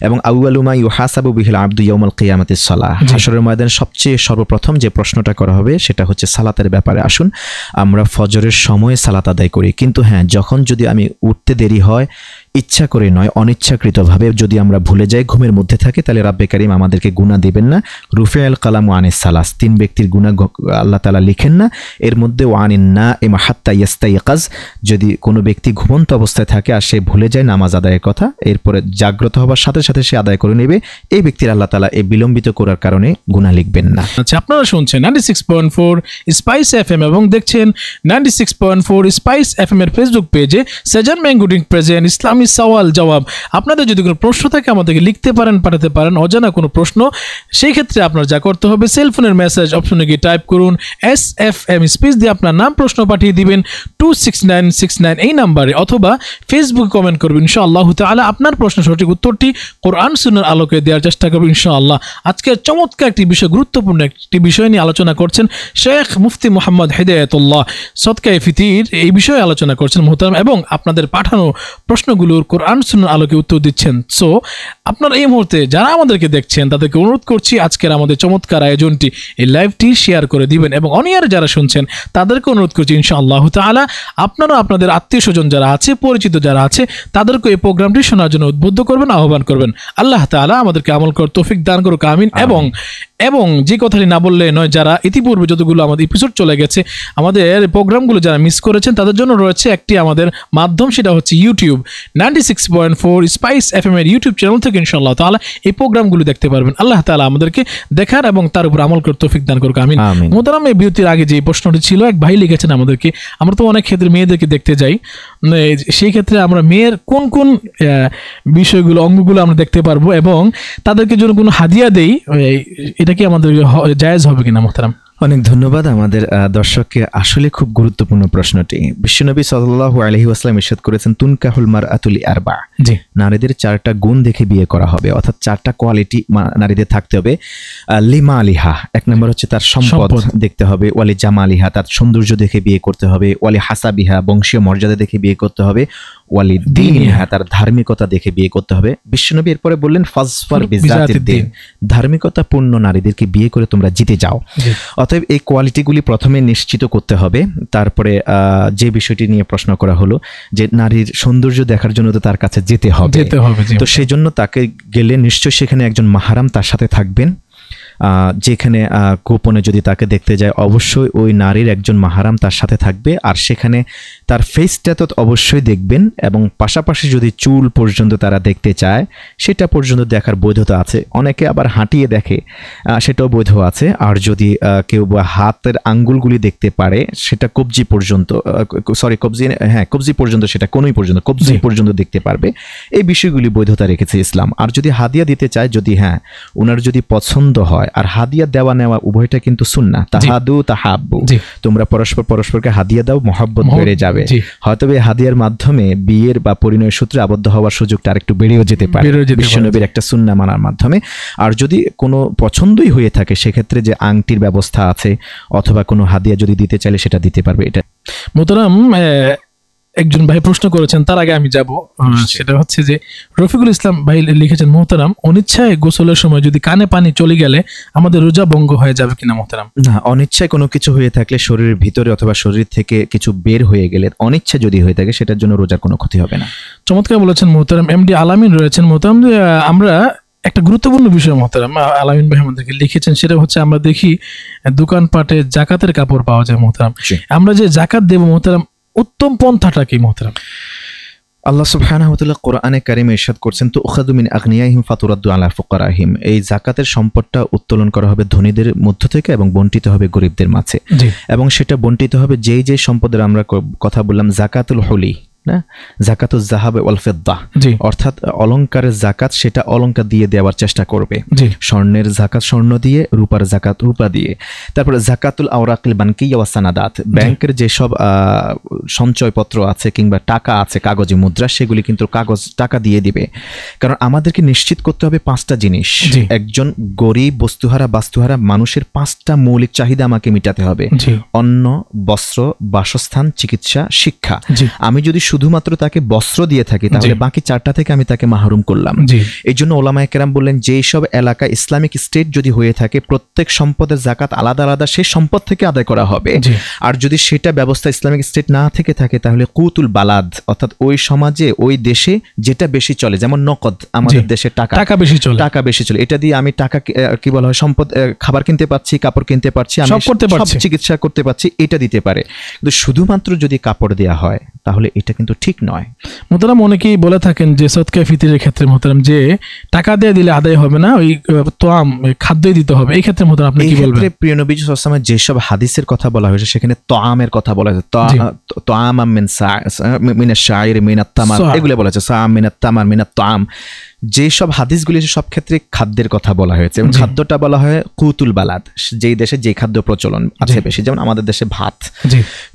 এবং আলুমা ইউ হাসাবু বিহিল আব্দু ইয়ামাল কিয়ামত সালাহ হাসরের ময়দান সবচেয়ে সর্বপ্রথম যে প্রশ্নটা করা হবে সেটা হচ্ছে সালাতের ব্যাপারে আসুন আমরা ফজরের সময়ে সালাত আদায় করি কিন্তু হ্যাঁ যখন যদি আমি উঠতে দেরি হয় ইচ্ছা করে নয় অনিচ্ছাকৃতভাবে যদি আমরা ভুলে যাই ঘুমের মধ্যে থাকে তাহলে রাব্বে কারিম আমাদেরকে গুণা দেবেন না রুফে আল কালাম ওয়ানে সালাস তিন ব্যক্তির গুণা আল্লাহ তালা লিখেন না এর মধ্যে ওয়ানেন না এম হাত্তা ইয়াস্তা ইয়াকাজ যদি কোনো ব্যক্তি ঘুমন্ত অবস্থায় থাকে আর সে ভুলে যায় নামাজ আদায়ের কথা এরপরে জাগ্রত হবার সাথে সাথে সে আদায় করে নেবে এই ব্যক্তির আল্লাহ তালা এই বিলম্বিত করার কারণে গুণা লিখবেন না আচ্ছা আপনারা শুনছেন ninety six point four Spice F M এবং দেখছেন ninety six point four Spice F M এর ফেসবুক পেজে সেজান ম্যাঙ্গুডিং প্রেজেন্ট ইসলামী আমি সওয়াল জবাব আপনাদের যদি কোনো প্রশ্ন থাকে আমাদেরকে লিখতে পারেন পাঠাতে পারেন অজানা কোনো প্রশ্ন সেই ক্ষেত্রে আপনার যা করতে হবে সেলফোনের মেসেজ অপশনে গিয়ে টাইপ করুন এস এফ এম স্পিচ দিয়ে আপনার নাম প্রশ্ন পাঠিয়ে দিবেন two six nine six nine এই নাম্বারে অথবা ফেসবুকে কমেন্ট করবেন ইনশা আল্লাহ তালা আপনার প্রশ্ন সঠিক উত্তরটি কোরআন সুনার আলোকে দেওয়ার চেষ্টা করবেন ইনশা আল্লাহ আজকে চমৎকার একটি বিষয় গুরুত্বপূর্ণ একটি বিষয় নিয়ে আলোচনা করছেন শেখ মুফতি মোহাম্মদ হেদায়তুল্লাহ সৎকা ফিতির এই বিষয়ে আলোচনা করছেন মোহতারাম এবং আপনাদের পাঠানো প্রশ্নগুলো সেগুলোর কোরআন আলোকে উত্তর দিচ্ছেন সো আপনারা এই মুহূর্তে যারা আমাদেরকে দেখছেন তাদেরকে অনুরোধ করছি আজকের আমাদের চমৎকার আয়োজনটি এই লাইভটি শেয়ার করে দিবেন এবং অনিয়ার যারা শুনছেন তাদেরকে অনুরোধ করছি ইনশাআল্লাহ তালা আপনারা আপনাদের আত্মীয় স্বজন যারা আছে পরিচিত যারা আছে তাদেরকে এই প্রোগ্রামটি শোনার জন্য উদ্বুদ্ধ করবেন আহ্বান করবেন আল্লাহ তালা আমাদেরকে আমল কর তৌফিক দান করুক আমিন এবং এবং যে কথাটি না বললে নয় যারা ইতিপূর্বে যতগুলো আমাদের এপিসোড চলে গেছে আমাদের প্রোগ্রামগুলো যারা মিস করেছেন তাদের জন্য রয়েছে একটি আমাদের মাধ্যম সেটা হচ্ছে YouTube ninety six point four Spice F M এর ইউটিউব চ্যানেল থেকে থেকে ইনশাআল্লাহ তালা এই প্রোগ্রামগুলো দেখতে পারবেন আল্লাহ তালা আমাদেরকে দেখার এবং তার উপর আমল করে তৌফিক দান করুক আমি মোদারাম এই বিরতির আগে যে প্রশ্নটি ছিল এক ভাই লিখেছেন আমাদেরকে আমরা তো অনেক ক্ষেত্রে মেয়েদেরকে দেখতে যাই সেই ক্ষেত্রে আমরা মেয়ের কোন কোন বিষয়গুলো অঙ্গগুলো আমরা দেখতে পারবো এবং তাদেরকে যেন কোনো হাদিয়া দেই এটা কি আমাদের জায়েজ হবে কিনা মোহতারাম অনেক ধন্যবাদ আমাদের দর্শককে আসলে খুব গুরুত্বপূর্ণ প্রশ্নটি বিশ্বনবী সাল্লাহু আলহি আসলাম ইসাদ করেছেন তুনকাহুল মার আতুলি আরবা জি নারীদের চারটা গুণ দেখে বিয়ে করা হবে অর্থাৎ চারটা কোয়ালিটি নারীদের থাকতে হবে লিমা আলিহা এক নম্বর হচ্ছে তার সম্পদ দেখতে হবে ওয়ালি জামা আলিহা তার সৌন্দর্য দেখে বিয়ে করতে হবে ওয়ালি হাসাবিহা বংশীয় মর্যাদা দেখে বিয়ে করতে হবে ওয়ালি হ্যাঁ তার ধার্মিকতা দেখে বিয়ে করতে হবে বিশ্বনবী এরপরে বললেন ফাজফার বিজাতির দিন ধার্মিকতাপূর্ণ নারীদেরকে বিয়ে করে তোমরা জিতে যাও অতএব এই কোয়ালিটিগুলি প্রথমে নিশ্চিত করতে হবে তারপরে যে বিষয়টি নিয়ে প্রশ্ন করা হলো যে নারীর সৌন্দর্য দেখার জন্য তো তার কাছে যেতে হবে যেতে হবে তো সেই জন্য তাকে গেলে নিশ্চয়ই সেখানে একজন মাহারাম তার সাথে থাকবেন যেখানে গোপনে যদি তাকে দেখতে যায় অবশ্যই ওই নারীর একজন মাহারাম তার সাথে থাকবে আর সেখানে তার ফেসটা তো অবশ্যই দেখবেন এবং পাশাপাশি যদি চুল পর্যন্ত তারা দেখতে চায় সেটা পর্যন্ত দেখার বৈধতা আছে অনেকে আবার হাঁটিয়ে দেখে সেটাও বৈধ আছে আর যদি কেউ হাতের আঙ্গুলগুলি দেখতে পারে সেটা কবজি পর্যন্ত সরি কবজি হ্যাঁ কবজি পর্যন্ত সেটা কোনোই পর্যন্ত কবজি পর্যন্ত দেখতে পারবে এই বিষয়গুলি বৈধতা রেখেছে ইসলাম আর যদি হাদিয়া দিতে চায় যদি হ্যাঁ ওনার যদি পছন্দ হয় হয় আর হাদিয়া দেওয়া নেওয়া উভয়টা কিন্তু সুন্না তাহাদু তাহাব্বু তোমরা পরস্পর পরস্পরকে হাদিয়া দাও মহাব্বত বেড়ে যাবে হয়তো এই হাদিয়ার মাধ্যমে বিয়ের বা পরিণয় সূত্রে আবদ্ধ হওয়ার সুযোগটা আরেকটু বেড়েও যেতে পারে বিশ্বনবীর একটা সুন্না মানার মাধ্যমে আর যদি কোনো পছন্দই হয়ে থাকে সেক্ষেত্রে যে আংটির ব্যবস্থা আছে অথবা কোনো হাদিয়া যদি দিতে চাইলে সেটা দিতে পারবে এটা মোতারাম একজন ভাই প্রশ্ন করেছেন তার আগে আমি যাব সেটা হচ্ছে যে রফিকুল ইসলাম ভাই লিখেছেন মোহতারাম অনিচ্ছায় গোসলের সময় যদি কানে পানি চলে গেলে আমাদের রোজা ভঙ্গ হয়ে যাবে কিনা মোহতারাম না অনিচ্ছায় কোনো কিছু হয়ে থাকলে শরীরের ভিতরে অথবা শরীর থেকে কিছু বের হয়ে গেলে অনিচ্ছা যদি হয়ে থাকে সেটার জন্য রোজার কোনো ক্ষতি হবে না চমৎকার বলেছেন মোহতারাম এমডি আলামিন রয়েছেন মোহতারাম আমরা একটা গুরুত্বপূর্ণ বিষয় মহতারাম আলামিন ভাই আমাদেরকে লিখেছেন সেটা হচ্ছে আমরা দেখি দোকানপাটে জাকাতের কাপড় পাওয়া যায় মহতারাম আমরা যে জাকাত দেব মহতারাম উত্তম পন্থাটা কি মহতরাম আল্লাহ সুবহানাহতুল্লাহ কোরআনে কারিম ইরশাদ করছেন তো ওখাদুমিন আগ্নিয়াহিম ফাতুরাদ্দু আলা ফুকারাহিম এই জাকাতের সম্পদটা উত্তোলন করা হবে ধনীদের মধ্য থেকে এবং বন্টিত হবে গরিবদের মাঝে এবং সেটা বন্টিত হবে যেই যেই সম্পদের আমরা কথা বললাম জাকাতুল হলি জাকাতুজ জাহাবে ওয়াল ফেদ্দা অর্থাৎ জাকাত সেটা দিয়ে দেওয়ার চেষ্টা করবে স্বর্ণের জাকাত স্বর্ণ দিয়ে রূপার জাকাত রূপা দিয়ে তারপরে জাকাতুল আওরাকিল বানকি ব্যাংকের যেসব সঞ্চয়পত্র আছে কিংবা টাকা আছে কাগজে মুদ্রা সেগুলি কিন্তু কাগজ টাকা দিয়ে দিবে কারণ আমাদেরকে নিশ্চিত করতে হবে পাঁচটা জিনিস একজন গরিব বস্তুহারা বাস্তুহারা মানুষের পাঁচটা মৌলিক চাহিদা আমাকে মিটাতে হবে অন্ন বস্ত্র বাসস্থান চিকিৎসা শিক্ষা আমি যদি শুধুমাত্র তাকে বস্ত্র দিয়ে থাকি তাহলে বাকি চারটা থেকে আমি তাকে মাহরুম করলাম এই জন্য ওলামা একরাম বললেন যে সব এলাকা ইসলামিক স্টেট যদি হয়ে থাকে প্রত্যেক সম্পদের জাকাত আলাদা আলাদা সেই সম্পদ থেকে আদায় করা হবে আর যদি সেটা ব্যবস্থা ইসলামিক স্টেট না থেকে থাকে তাহলে কুতুল বালাদ অর্থাৎ ওই সমাজে ওই দেশে যেটা বেশি চলে যেমন নকদ আমাদের দেশে টাকা টাকা বেশি চলে টাকা বেশি চলে এটা দিয়ে আমি টাকা কি বলা হয় সম্পদ খাবার কিনতে পারছি কাপড় কিনতে পারছি আমি চিকিৎসা করতে পারছি এটা দিতে পারে কিন্তু শুধুমাত্র যদি কাপড় দেয়া হয় তাহলে এটা কিন্তু ঠিক নয় মোতারাম অনেকেই বলে থাকেন যে সৎকায় ফিতিরের ক্ষেত্রে মোতারাম যে টাকা দিয়ে দিলে আদায় হবে না ওই তোয়াম খাদ্যই দিতে হবে এই ক্ষেত্রে মোতারাম আপনি কি বলবেন প্রিয় নবী সাল্লামের যেসব হাদিসের কথা বলা হয়েছে সেখানে তোয়ামের কথা বলা হয়েছে তোয়াম মিন মিনা শায়ের মিনাত তামার এগুলো বলা হয়েছে সা মিনাত তামার মিনাত তোয়াম সব হাদিসগুলি সব ক্ষেত্রে খাদ্যের কথা বলা হয়েছে এবং খাদ্যটা বলা হয় কুতুল বালাদ যেই দেশে যে খাদ্য প্রচলন আছে বেশি যেমন আমাদের দেশে ভাত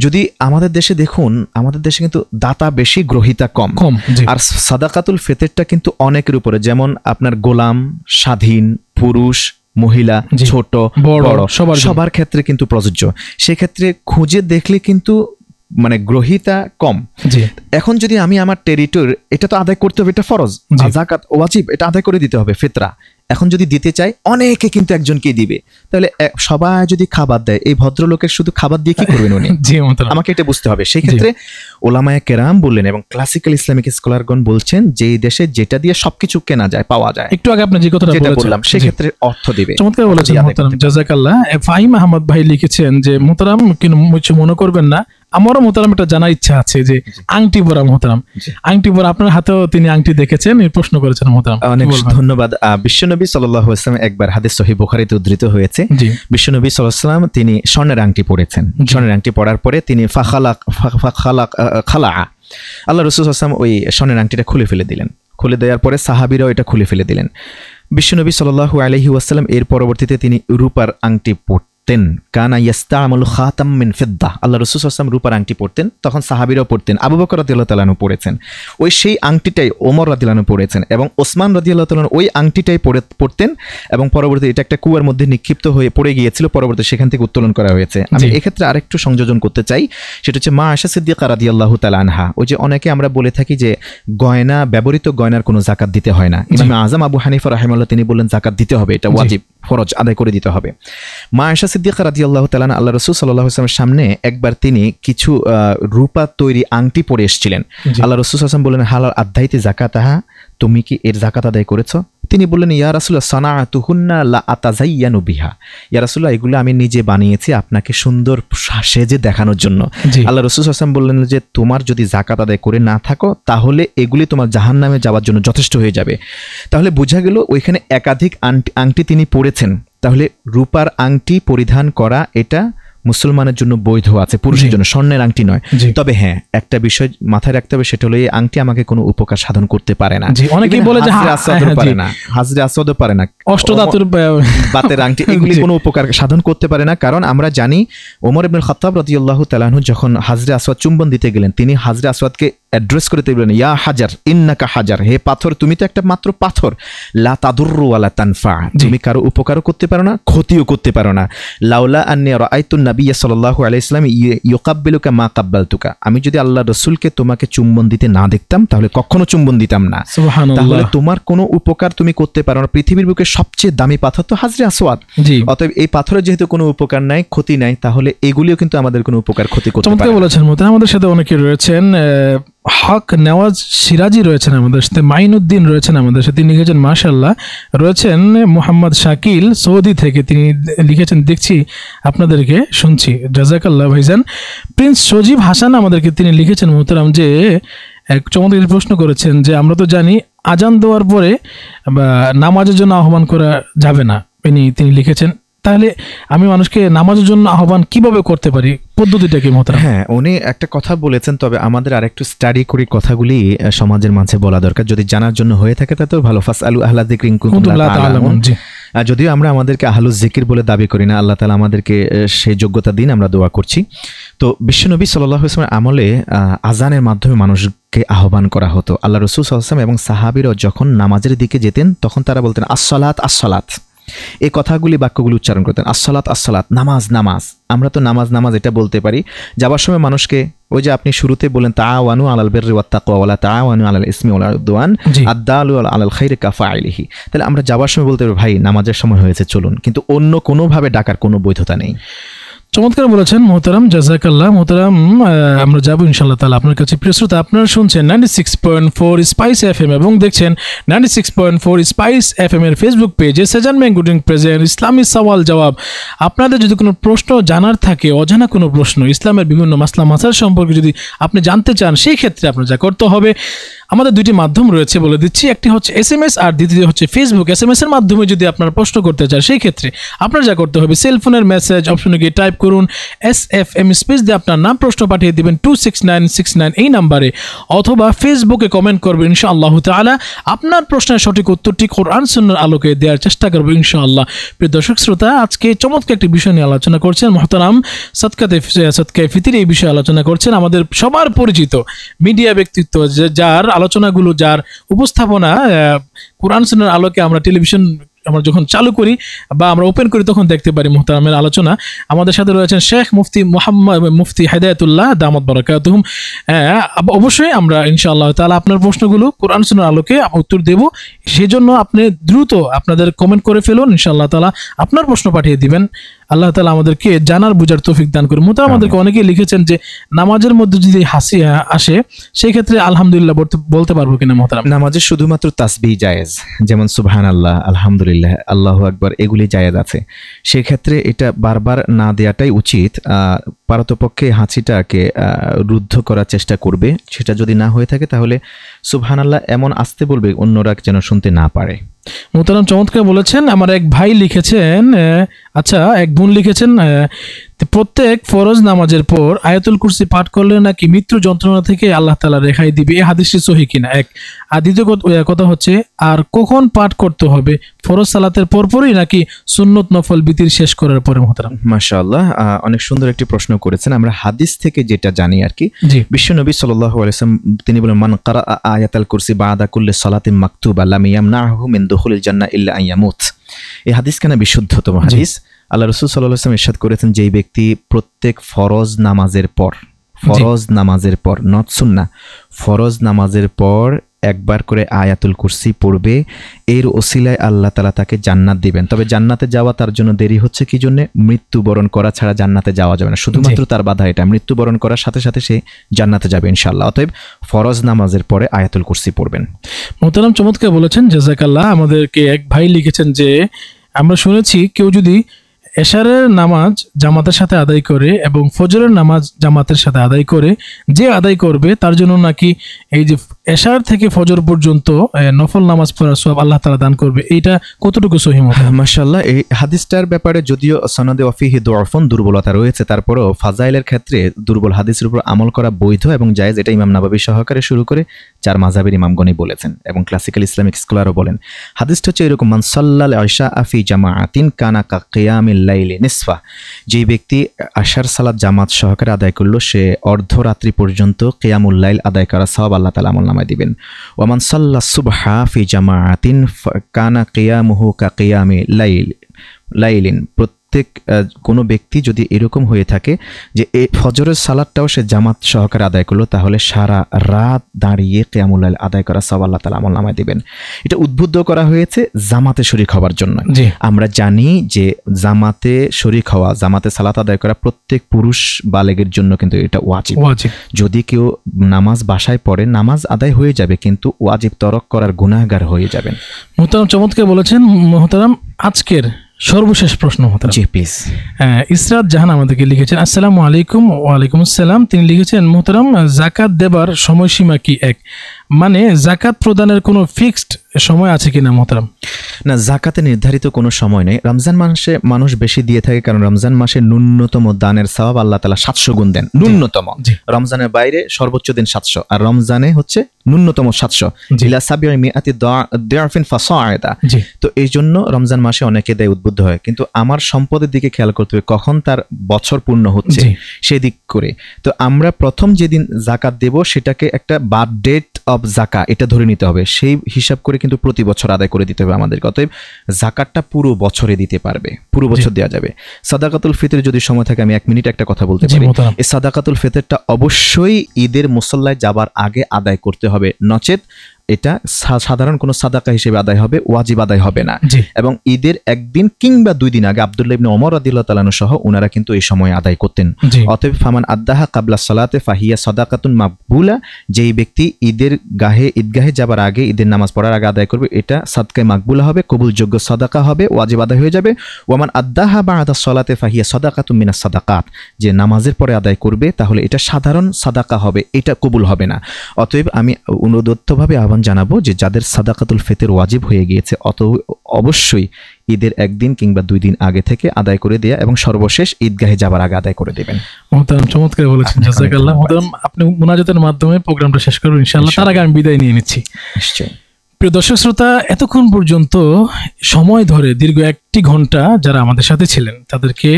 যদি আমাদের দেশে দেখুন আমাদের দেশে কিন্তু দাতা বেশি গ্রহিতা কম কম আর সাদাকাতুল ফেতেরটা কিন্তু অনেকের উপরে যেমন আপনার গোলাম স্বাধীন পুরুষ মহিলা ছোট বড় সবার সবার ক্ষেত্রে কিন্তু প্রযোজ্য সেক্ষেত্রে খুঁজে দেখলে কিন্তু মানে গ্রহিতা কম এখন যদি আমি আমার টেরিটরি এটা তো আদায় করতে হবে এটা ফরজ জাকাত ওয়াজিব এটা আদায় করে দিতে হবে ফেতরা এখন যদি দিতে চাই অনেকে কিন্তু একজনকে দিবে তাহলে সবাই যদি খাবার দেয় এই ভদ্রলোকের শুধু খাবার দিয়ে কি করবেন উনি আমাকে এটা বুঝতে হবে সেই ক্ষেত্রে ওলামায়া কেরাম বললেন এবং ক্লাসিক্যাল ইসলামিক স্কলারগণ বলছেন যে দেশে যেটা দিয়ে সবকিছু কেনা যায় পাওয়া যায় একটু আগে আপনি যে কথাটা বললাম সেই ক্ষেত্রে অর্থ দিবে চমৎকার বলেছেন মোহতারাম জাজাকাল্লাহ ফাহিম আহমদ ভাই লিখেছেন যে মোহতারাম কিছু মনে করবেন না আমারও মোহতারাম একটা জানার ইচ্ছা আছে যে আংটি পরা মোহতারাম আংটি পরা আপনার হাতেও তিনি আংটি দেখেছেন প্রশ্ন করেছেন মোহতারাম অনেক ধন্যবাদ বিশ্বনবী সাল্লাম একবার হাতে সহি বোখারিতে উদ্ধৃত হয়েছে বিশ্বনবী সাল্লাম তিনি স্বর্ণের আংটি পরেছেন স্বর্ণের আংটি পরার পরে তিনি ফাখালাক খালা আল্লাহ রসুল আসলাম ওই স্বর্ণের আংটিটা খুলে ফেলে দিলেন খুলে দেওয়ার পরে সাহাবিরাও এটা খুলে ফেলে দিলেন বিশ্বনবী সাল্লাহু আলহি ওয়াসাল্লাম এর পরবর্তীতে তিনি রূপার আংটি পড়তেন কানা ইয়াস্তা আমল মিন ফিদ্দা আল্লাহ রসুস আসলাম রূপার আংটি পড়তেন তখন সাহাবিরাও পড়তেন আবু বকর রদিয়াল তালানু পড়েছেন ওই সেই আংটিটাই ওমর রদিলানু পড়েছেন এবং ওসমান রাদিয়াল্লাহু তাআলা ওই আংটিটাই পড়ে পড়তেন এবং পরবর্তীতে এটা একটা কুয়ার মধ্যে নিক্ষিপ্ত হয়ে পড়ে গিয়েছিল পরবর্তীতে সেখান থেকে উত্তোলন করা হয়েছে আমি এক্ষেত্রে আরেকটু সংযোজন করতে চাই সেটা হচ্ছে মা আশা সিদ্দিকা রাদিয়াল্লাহু তাআলা আনহা ওই যে অনেকে আমরা বলে থাকি যে গয়না ব্যবহৃত গয়নার কোনো জাকাত দিতে হয় না ইমাম আজম আবু হানিফা রাহেমাল্লাহ তিনি বলেন জাকাত দিতে হবে এটা ওয়াজিব ফরজ আদায় করে দিতে হবে মা আশা সিদ্দিক রাজি আল্লাহ তালান আল্লাহ রসুল সাল্লাহ আসলামের সামনে একবার তিনি কিছু রূপা তৈরি আংটি পরে এসেছিলেন আল্লাহ রসুল আসলাম বললেন হালাল আধ্যাইতে জাকাত আহা তুমি কি এর জাকাত আদায় করেছ তিনি বললেন ইয়া রাসুল্লাহ সানা তুহুন্না লা আতাজাইয়ানু বিহা ইয়া রাসুল্লাহ এগুলো আমি নিজে বানিয়েছি আপনাকে সুন্দর সেজে দেখানোর জন্য আল্লাহ রসুল হাসান বললেন যে তোমার যদি জাকাত আদায় করে না থাকো তাহলে এগুলি তোমার জাহান নামে যাওয়ার জন্য যথেষ্ট হয়ে যাবে তাহলে বোঝা গেল ওইখানে একাধিক আংটি তিনি পড়েছেন তাহলে রূপার আংটি পরিধান করা এটা মুসলমানের জন্য বৈধ আছে পুরুষের জন্য স্বর্ণের আংটি নয় তবে হ্যাঁ একটা বিষয় মাথায় রাখতে হবে সেটা হলো এই আংটি আমাকে কোনো উপকার সাধন করতে পারে না অনেকে বলে যে হ্যাঁ, পারে না হাজরে আসাদও পারে না অষ্টদাতুর বাতের আংটি এগুলি কোনো উপকার সাধন করতে পারে না কারণ আমরা জানি ওমর ইবনুল খতাব রতিউল্লাহ তালাহু যখন হাজরে আসওয়াদ চুম্বন দিতে গেলেন তিনি হাজরে আসওয়াদকে অ্যাড্রেস করে দেবেন ইয়া হাজার ইন্নাকা হাজার হে পাথর তুমি তো একটা মাত্র পাথর লা তাদুরু আলা তানফা তুমি কারো উপকারও করতে পারো না ক্ষতিও করতে পারো না লাউলা আন্নি রাআইতুন নাবিয়্যা সাল্লাল্লাহু আলাইহি ইসলাম ইউকাব্বিলুকা মা কাব্বালতুকা আমি যদি আল্লাহ রসুলকে তোমাকে চুম্বন দিতে না দেখতাম তাহলে কখনো চুম্বন দিতাম না তাহলে তোমার কোনো উপকার তুমি করতে পারো না পৃথিবীর বুকে সবচেয়ে দামি পাথর তো হাজরে আসওয়াদ অতএব এই পাথরের যেহেতু কোনো উপকার নাই ক্ষতি নাই তাহলে এগুলিও কিন্তু আমাদের কোনো উপকার ক্ষতি করতে পারে বলেছেন মতো আমাদের সাথে অনেকে রয়েছেন হক নেওয়াজ সিরাজি রয়েছেন আমাদের সাথে মাইনুদ্দিন রয়েছেন আমাদের সাথে তিনি লিখেছেন মাশাল্লাহ রয়েছেন মোহাম্মদ শাকিল সৌদি থেকে তিনি লিখেছেন দেখছি আপনাদেরকে শুনছি জাজাকাল্লাহ ভাইজান প্রিন্স সজীব হাসান আমাদেরকে তিনি লিখেছেন মোহতারাম যে এক চমৎকার প্রশ্ন করেছেন যে আমরা তো জানি আজান দেওয়ার পরে নামাজের জন্য আহ্বান করা যাবে না তিনি তিনি লিখেছেন তাহলে আমি মানুষকে নামাজের জন্য আহ্বান কিভাবে করতে পারি পদ্ধতিটা কি মতো হ্যাঁ উনি একটা কথা বলেছেন তবে আমাদের আর একটু স্টাডি করি কথাগুলি সমাজের মাঝে বলা দরকার যদি জানার জন্য হয়ে থাকে তা তো ভালো ফাস আলু আহ্লা যদিও আমরা আমাদেরকে আহলু জিকির বলে দাবি করি না আল্লাহ তালা আমাদেরকে সেই যোগ্যতা দিন আমরা দোয়া করছি তো বিশ্বনবী সাল্লাহ ইসলামের আমলে আজানের মাধ্যমে মানুষকে আহ্বান করা হতো আল্লাহ রসুল সাল্লাম এবং সাহাবিরও যখন নামাজের দিকে যেতেন তখন তারা বলতেন আসসালাত আসসালাত এই কথাগুলি বাক্যগুলি উচ্চারণ করতেন আসসালাত আসসালাত নামাজ নামাজ আমরা তো নামাজ নামাজ এটা বলতে পারি যাবার সময় মানুষকে ওই যে আপনি শুরুতে বলেন তা তাওয়ানু আলাল বের তা তাওয়ানু আলাল ইসমি উদ্দান আদ্দালু আলাল খাইরে কাফা আইলিহি তাহলে আমরা যাবার সময় বলতে পারি ভাই নামাজের সময় হয়েছে চলুন কিন্তু অন্য কোনোভাবে ডাকার কোনো বৈধতা নেই চমৎকার বলেছেন মোহতারাম জাজাকাল্লাহ মোহতারাম আমরা যাবো ইনশাল্লাহ তালা আপনার কাছে প্রিয় শ্রোতা আপনারা শুনছেন ninety six point four Spice F M এবং দেখছেন ninety six point four Spice F M এর ফেসবুক পেজে সেজান গুডিং প্রেজেন্ট ইসলামী সওয়াল জবাব আপনাদের যদি কোনো প্রশ্ন জানার থাকে অজানা কোনো প্রশ্ন ইসলামের বিভিন্ন মাসলা মাসার সম্পর্কে যদি আপনি জানতে চান সেই ক্ষেত্রে আপনার যা করতে হবে আমাদের দুটি মাধ্যম রয়েছে বলে দিচ্ছি একটি হচ্ছে এস এম এস আর দ্বিতীয় হচ্ছে ফেসবুক এস এম এস এর মাধ্যমে যদি আপনার প্রশ্ন করতে চান সেই ক্ষেত্রে আপনার যা করতে হবে সেলফোনের মেসেজ অপশনে গিয়ে টাইপ করুন এস এফ এম স্পেস দিয়ে আপনার নাম প্রশ্ন পাঠিয়ে দেবেন two six nine six nine এই নাম্বারে অথবা ফেসবুকে কমেন্ট করবেন আল্লাহ তালা আপনার প্রশ্নের সঠিক উত্তরটি কোরআন সুন্নার আলোকে দেওয়ার চেষ্টা করবো আল্লাহ প্রিয় দর্শক শ্রোতা আজকে চমৎকার একটি বিষয় নিয়ে আলোচনা করছেন মহতারাম সৎকাতে সৎকায় ফিতির এই বিষয়ে আলোচনা করছেন আমাদের সবার পরিচিত মিডিয়া ব্যক্তিত্ব যে যার আলোচনাগুলো যার উপস্থাপনা কোরআন সুনার আলোকে আমরা টেলিভিশন আমরা যখন চালু করি বা আমরা ওপেন করি তখন দেখতে পারি মোহতারামের আলোচনা আমাদের সাথে রয়েছেন শেখ মুফতি মোহাম্মদ মুফতি হেদায়তুল্লাহ দামত বরকাতহুম হ্যাঁ, অবশ্যই আমরা ইনশাআল্লাহ তাহলে আপনার প্রশ্নগুলো কোরআন সুনার আলোকে উত্তর দেব সেজন্য আপনি দ্রুত আপনাদের কমেন্ট করে ফেলুন ইনশাআল্লাহ তালা আপনার প্রশ্ন পাঠিয়ে দিবেন আল্লাহ তালা আমাদেরকে জানার বুঝার তৌফিক দান করে মোতা আমাদেরকে অনেকেই লিখেছেন যে নামাজের মধ্যে যদি হাসি আসে সেই ক্ষেত্রে আলহামদুলিল্লাহ বলতে পারবো কিনা মোহতারাম নামাজে শুধুমাত্র তাসবি জায়েজ যেমন সুবহান আল্লাহ আলহামদুলিল্লাহ আল্লাহ আকবর এগুলি জায়েজ আছে সেক্ষেত্রে এটা বারবার না দেওয়াটাই উচিত পারতপক্ষে হাসিটাকে রুদ্ধ করার চেষ্টা করবে সেটা যদি না হয়ে থাকে তাহলে সুবহানাল্লাহ এমন আসতে বলবে অন্যরা যেন শুনতে না পারে মোতারাম চমৎকার বলেছেন আমার এক ভাই লিখেছেন আচ্ছা এক বোন লিখেছেন প্রত্যেক ফরজ নামাজের পর আয়াতুল কুরসি পাঠ করলে নাকি মৃত্যু যন্ত্রণা থেকে আল্লাহ তালা রেখাই দিবে এ হাদিসটি সহি কিনা এক আর দ্বিতীয় কথা হচ্ছে আর কখন পাঠ করতে হবে ফরজ সালাতের পরপরই নাকি সুন্নত নফল বিতির শেষ করার পরে মোহতারাম মাশাআল্লাহ অনেক সুন্দর একটি প্রশ্ন করেছেন আমরা হাদিস থেকে যেটা জানি আর কি বিশ্ব নবী সাল্লাহ তিনি বলেন মান কারা আয়াতাল কুরসি বা আদা করলে সালাতে মাকতুব আল্লাহ মিয়াম না হুম দুখুল জান্না ইল্লা এই হাদিস কেন বিশুদ্ধতম হাদিস আল্লাহ রসুল সাল্লাহ ইরশাদ করেছেন যেই ব্যক্তি প্রত্যেক ফরজ নামাজের পর ফরজ নামাজের পর নট না ফরজ নামাজের পর একবার করে আয়াতুল কুরসি পড়বে এর ওসিলায় আল্লাহ তালা তাকে জান্নাত দিবেন তবে জান্নাতে যাওয়া তার জন্য দেরি হচ্ছে কি জন্যে মৃত্যুবরণ করা ছাড়া জান্নাতে যাওয়া যাবে না শুধুমাত্র তার বাধা এটা মৃত্যুবরণ করার সাথে সাথে সে জান্নাতে যাবে ইনশাল্লাহ অতএব ফরজ নামাজের পরে আয়াতুল কুরসি পড়বেন মোতালাম চমৎকার বলেছেন জেজাকাল্লাহ আমাদেরকে এক ভাই লিখেছেন যে আমরা শুনেছি কেউ যদি এশারের নামাজ জামাতের সাথে আদায় করে এবং ফজরের নামাজ জামাতের সাথে আদায় করে যে আদায় করবে তার জন্য নাকি এই যে এশার থেকে ফজর পর্যন্ত নফল নামাজ পড়ার সব আল্লাহ তালা দান করবে এইটা কতটুকু সহিম হ্যাঁ, মাসাল্লাহ এই হাদিসটার ব্যাপারে যদিও সনাদে অফিহি দর্ফন দুর্বলতা রয়েছে তারপরেও ফাজাইলের ক্ষেত্রে দুর্বল হাদিসের উপর আমল করা বৈধ এবং জায়েজ এটা ইমাম নাবাবি সহকারে শুরু করে চার মাজাবের ইমামগণই বলেছেন এবং ক্লাসিক্যাল ইসলামিক স্কলারও বলেন হাদিসটা হচ্ছে এরকম মানসাল্লাল আশা আফি জামা আতিন কানা কাকিয়ামিল্লাইলে নিসফা যেই ব্যক্তি আশার সালাদ জামাত সহকারে আদায় করলো সে অর্ধরাত্রি পর্যন্ত কেয়ামুল্লাইল আদায় করা সব আল্লাহ তালা আমল সময় দিবেন ওয়ামান সাল্লা সুবহা ফি জামাআতিন কানা কিয়ামুহু কা কিয়ামি লাইল লাইলিন প্রত্যেক কোনো ব্যক্তি যদি এরকম হয়ে থাকে যে এ ফজরের সালাদটাও সে জামাত সহকারে আদায় করলো তাহলে সারা রাত দাঁড়িয়ে কেয়ামুল আদায় করা সব আল্লাহ তালা আমল নামায় দেবেন এটা উদ্বুদ্ধ করা হয়েছে জামাতে শরিক হওয়ার জন্য আমরা জানি যে জামাতে শরিক হওয়া জামাতে সালাত আদায় করা প্রত্যেক পুরুষ বালেগের জন্য কিন্তু এটা ওয়াজিব যদি কেউ নামাজ বাসায় পড়ে নামাজ আদায় হয়ে যাবে কিন্তু ওয়াজিব তরক করার গুণাগার হয়ে যাবেন মোহতারাম চমৎকার বলেছেন মোহতারাম আজকের সর্বশেষ প্রশ্ন ইসরাত জাহান আমাদেরকে লিখেছেন আসসালামু আলাইকুম ওয়ালাইকুম আসসালাম তিনি লিখেছেন মোহতারাম জাকাত দেবার সময়সীমা কি এক মানে জাকাত প্রদানের কোনো ফিক্সড সময় আছে কিনা মোহতারাম না জাকাতে নির্ধারিত কোনো সময় নেই রমজান মাসে মানুষ বেশি দিয়ে থাকে কারণ রমজান মাসে ন্যূনতম দানের সবাব আল্লাহ তালা সাতশো গুণ দেন ন্যূনতম রমজানের বাইরে সর্বোচ্চ দিন সাতশো আর রমজানে হচ্ছে ন্যূনতম সাতশো জিলা সাবিয়ার মেয়াতি দেয়ারফিন ফাঁসা আয়দা তো এই জন্য রমজান মাসে অনেকে দেয় উদ্বুদ্ধ হয় কিন্তু আমার সম্পদের দিকে খেয়াল করতে হবে কখন তার বছর পূর্ণ হচ্ছে সেদিক করে তো আমরা প্রথম যেদিন জাকাত দেব সেটাকে একটা বার্থ ডেট অব সব জাকা এটা ধরে নিতে হবে সেই হিসাব করে কিন্তু প্রতি বছর আদায় করে দিতে হবে আমাদেরকে অতএব জাকাতটা পুরো বছরে দিতে পারবে পুরো বছর দেওয়া যাবে সাদাকাতুল ফিতর যদি সময় থাকে আমি এক মিনিট একটা কথা বলতে পারি এই সাদাকাতুল ফিতরটা অবশ্যই ঈদের মুসল্লায় যাবার আগে আদায় করতে হবে নচেত এটা সাধারণ কোনো সাদাকা হিসেবে আদায় হবে ওয়াজিব আদায় হবে না এবং ঈদের একদিন কিংবা দুই দিন আগে আবদুল্লাহ ইবনে ওমর রাদিল্লাহ তালানু সহ ওনারা কিন্তু এই সময় আদায় করতেন অতএব ফামান আদাহা কাবলা সালাতে ফাহিয়া সাদাকাতুন মাকবুলা যেই ব্যক্তি ঈদের গাহে ঈদগাহে যাবার আগে ঈদের নামাজ পড়ার আগে আদায় করবে এটা সাদকায় মাকবুলা হবে কবুলযোগ্য সাদাকা হবে ওয়াজিব আদায় হয়ে যাবে ওয়ামান আদাহা বা আদা সলাতে ফাহিয়া সাদাকাতুন মিনা সাদাকাত যে নামাজের পরে আদায় করবে তাহলে এটা সাধারণ সাদাকা হবে এটা কবুল হবে না অতএব আমি অনুদত্তভাবে আহ্বান জানাবো যে যাদের সাদাকাতুল ফেতের ওয়াজিব হয়ে গিয়েছে অত অবশ্যই ঈদের একদিন কিংবা দুই দিন আগে থেকে আদায় করে দেয়া এবং সর্বশেষ ঈদগাহে যাবার আগে আদায় করে দেবেন মোহতারাম চমৎকার বলেছেন জাজাকাল্লাহ মোহতারাম আপনি মোনাজাতের মাধ্যমে প্রোগ্রামটা শেষ করুন ইনশাআল্লাহ তার আগে আমি বিদায় নিয়ে নিচ্ছি নিশ্চয়ই প্রিয় দর্শক শ্রোতা এতক্ষণ পর্যন্ত সময় ধরে দীর্ঘ একটি ঘন্টা যারা আমাদের সাথে ছিলেন তাদেরকে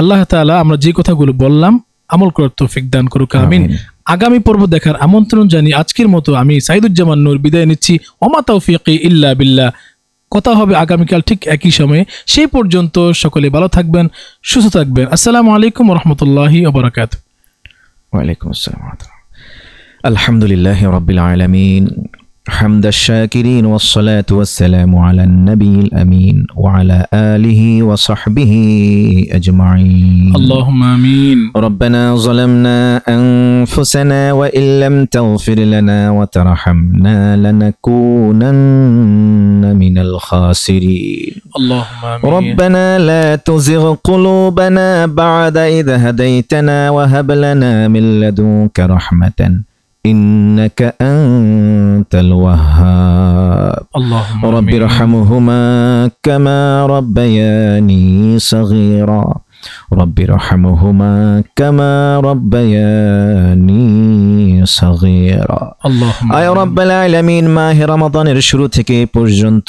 আল্লাহ তালা আমরা যে কথাগুলো বললাম আমল করার তৌফিক দান করুক আমিন আগামী পর্ব দেখার আমন্ত্রণ জানিয়ে আজকের মতো আমি সাইদুজ্জামান নূর বিদায় নিচ্ছি অমা তৌফিকি ইল্লা বিল্লা কথা হবে আগামীকাল ঠিক একই সময়ে সেই পর্যন্ত সকলে ভালো থাকবেন সুস্থ থাকবেন আসসালামু আলাইকুম রহমতুল্লাহি ওবরাকাত ওয়ালাইকুম আসসালাম আলহামদুলিল্লাহ রবিলাম حمد الشاكرين والصلاة والسلام على النبي الأمين وعلى آله وصحبه أجمعين اللهم آمين ربنا ظلمنا أنفسنا وإن لم تغفر لنا وترحمنا لنكونن من الخاسرين اللهم آمين ربنا لا تزغ قلوبنا بعد إذ هديتنا وهب لنا من لدنك رحمةً إنك أنت الوهاب اللهم رب ارحمهما كما ربياني صغيرا রব্বির হামহুমা কামা রব্বায়ানি সাগীরা শুরু থেকে পর্যন্ত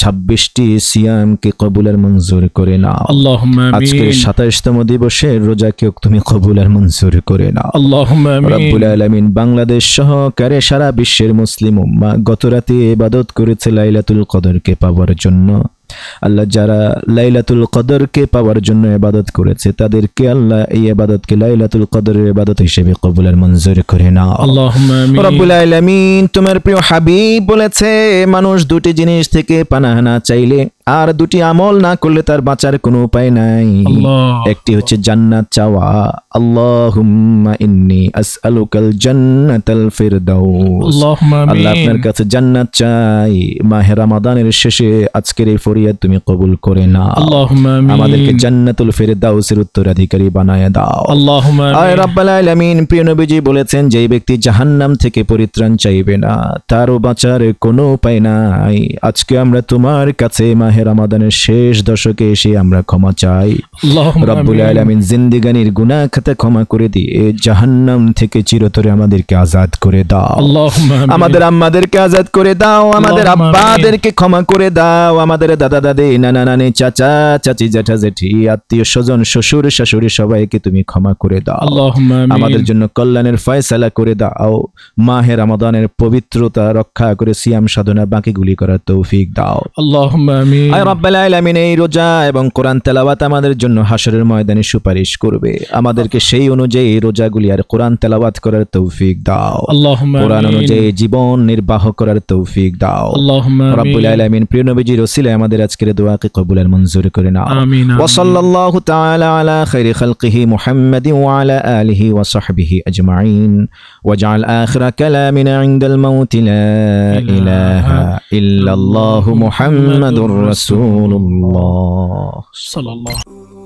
26টি সিয়ামকে কবুলের মঞ্জুর করে না আল্লাহুম্মা আমিন আজকে 27তম দিবসে রোজাকে তুমি কবুলের মঞ্জুর করে না আল্লাহুম্মা আমিন রব্বুল বাংলাদেশ সহকারে সারা বিশ্বের মুসলিম উম্মাহ গত রাতে ইবাদত করেছে লাইলাতুল কদরকে পাওয়ার জন্য আল্লাহ যারা লাইলাতুল কদরকে পাওয়ার জন্য এবাদত করেছে তাদেরকে আল্লাহ এই এবাদতকে লাইলাতুল কদরের এবাদত হিসেবে কবুলের মঞ্জুর করে না রব্বুল তোমার প্রিয় হাবিব বলেছে মানুষ দুটি জিনিস থেকে পানাহানা চাইলে আর দুটি আমল না করলে তার বাঁচার কোনো উপায় নাই একটি হচ্ছে জান্নাত চাওয়া আল্লাহুম্মা ইন্নি আসআলুকাল জান্নাতাল ফিরদাউস আল্লাহ আপনার কাছে জান্নাত চাই মাহে রমাদানের শেষে আজকের এই ফরিয়াদ তুমি কবুল করে না আমাদেরকে জান্নাতুল ফিরদাউসের উত্তরাধিকারী বানায় দাও আয় রাব্বাল আলামিন প্রিয় নবীজি বলেছেন যে ব্যক্তি জাহান্নাম থেকে পরিত্রাণ চাইবে না তারও বাঁচার কোনো উপায় নাই আজকে আমরা তোমার কাছে মাহে মাহের রামাদানের শেষ দশকে এসে আমরা ক্ষমা চাই রব্বুল আলমিন জিন্দিগানির গুনা খাতে ক্ষমা করে দি এ জাহান্নাম থেকে চিরতরে আমাদেরকে আজাদ করে দাও আমাদের আম্মাদেরকে আজাদ করে দাও আমাদের আব্বাদেরকে ক্ষমা করে দাও আমাদের দাদা দাদি নানা নানি চাচা চাচি জ্যাঠা জেঠি আত্মীয় স্বজন শ্বশুর শাশুড়ি সবাইকে তুমি ক্ষমা করে দাও আমাদের জন্য কল্যাণের ফয়সালা করে দাও মাহের রামাদানের পবিত্রতা রক্ষা করে সিয়াম সাধনা বাকিগুলি করার তৌফিক দাও আল্লাহ আমিন আয় রব্বাল আলামিন এই রোজা এবং কোরআন তেলাওয়াত আমাদের জন্য হাসরের ময়দানে সুপারিশ করবে আমাদেরকে সেই অনুযায়ী রোজাগুলি আর কোরআন তেলাওয়াত করার তৌফিক দাও কোরআন অনুযায়ী জীবন নির্বাহ করার তৌফিক দাও রব্বুল আলামিন প্রিয় নবীজি রসিলে আমাদের আজকের দোয়াকে কবুলের মঞ্জুর করে নাও ওয়া সাল্লাল্লাহু তাআলা আলা খাইরি খালকিহি মুহাম্মাদি ওয়া আলা আলিহি ওয়া সাহবিহি আজমাইন واجعل آخر كلامنا عند الموت لا إله إلا الله محمد رسول رسول الله صلى الله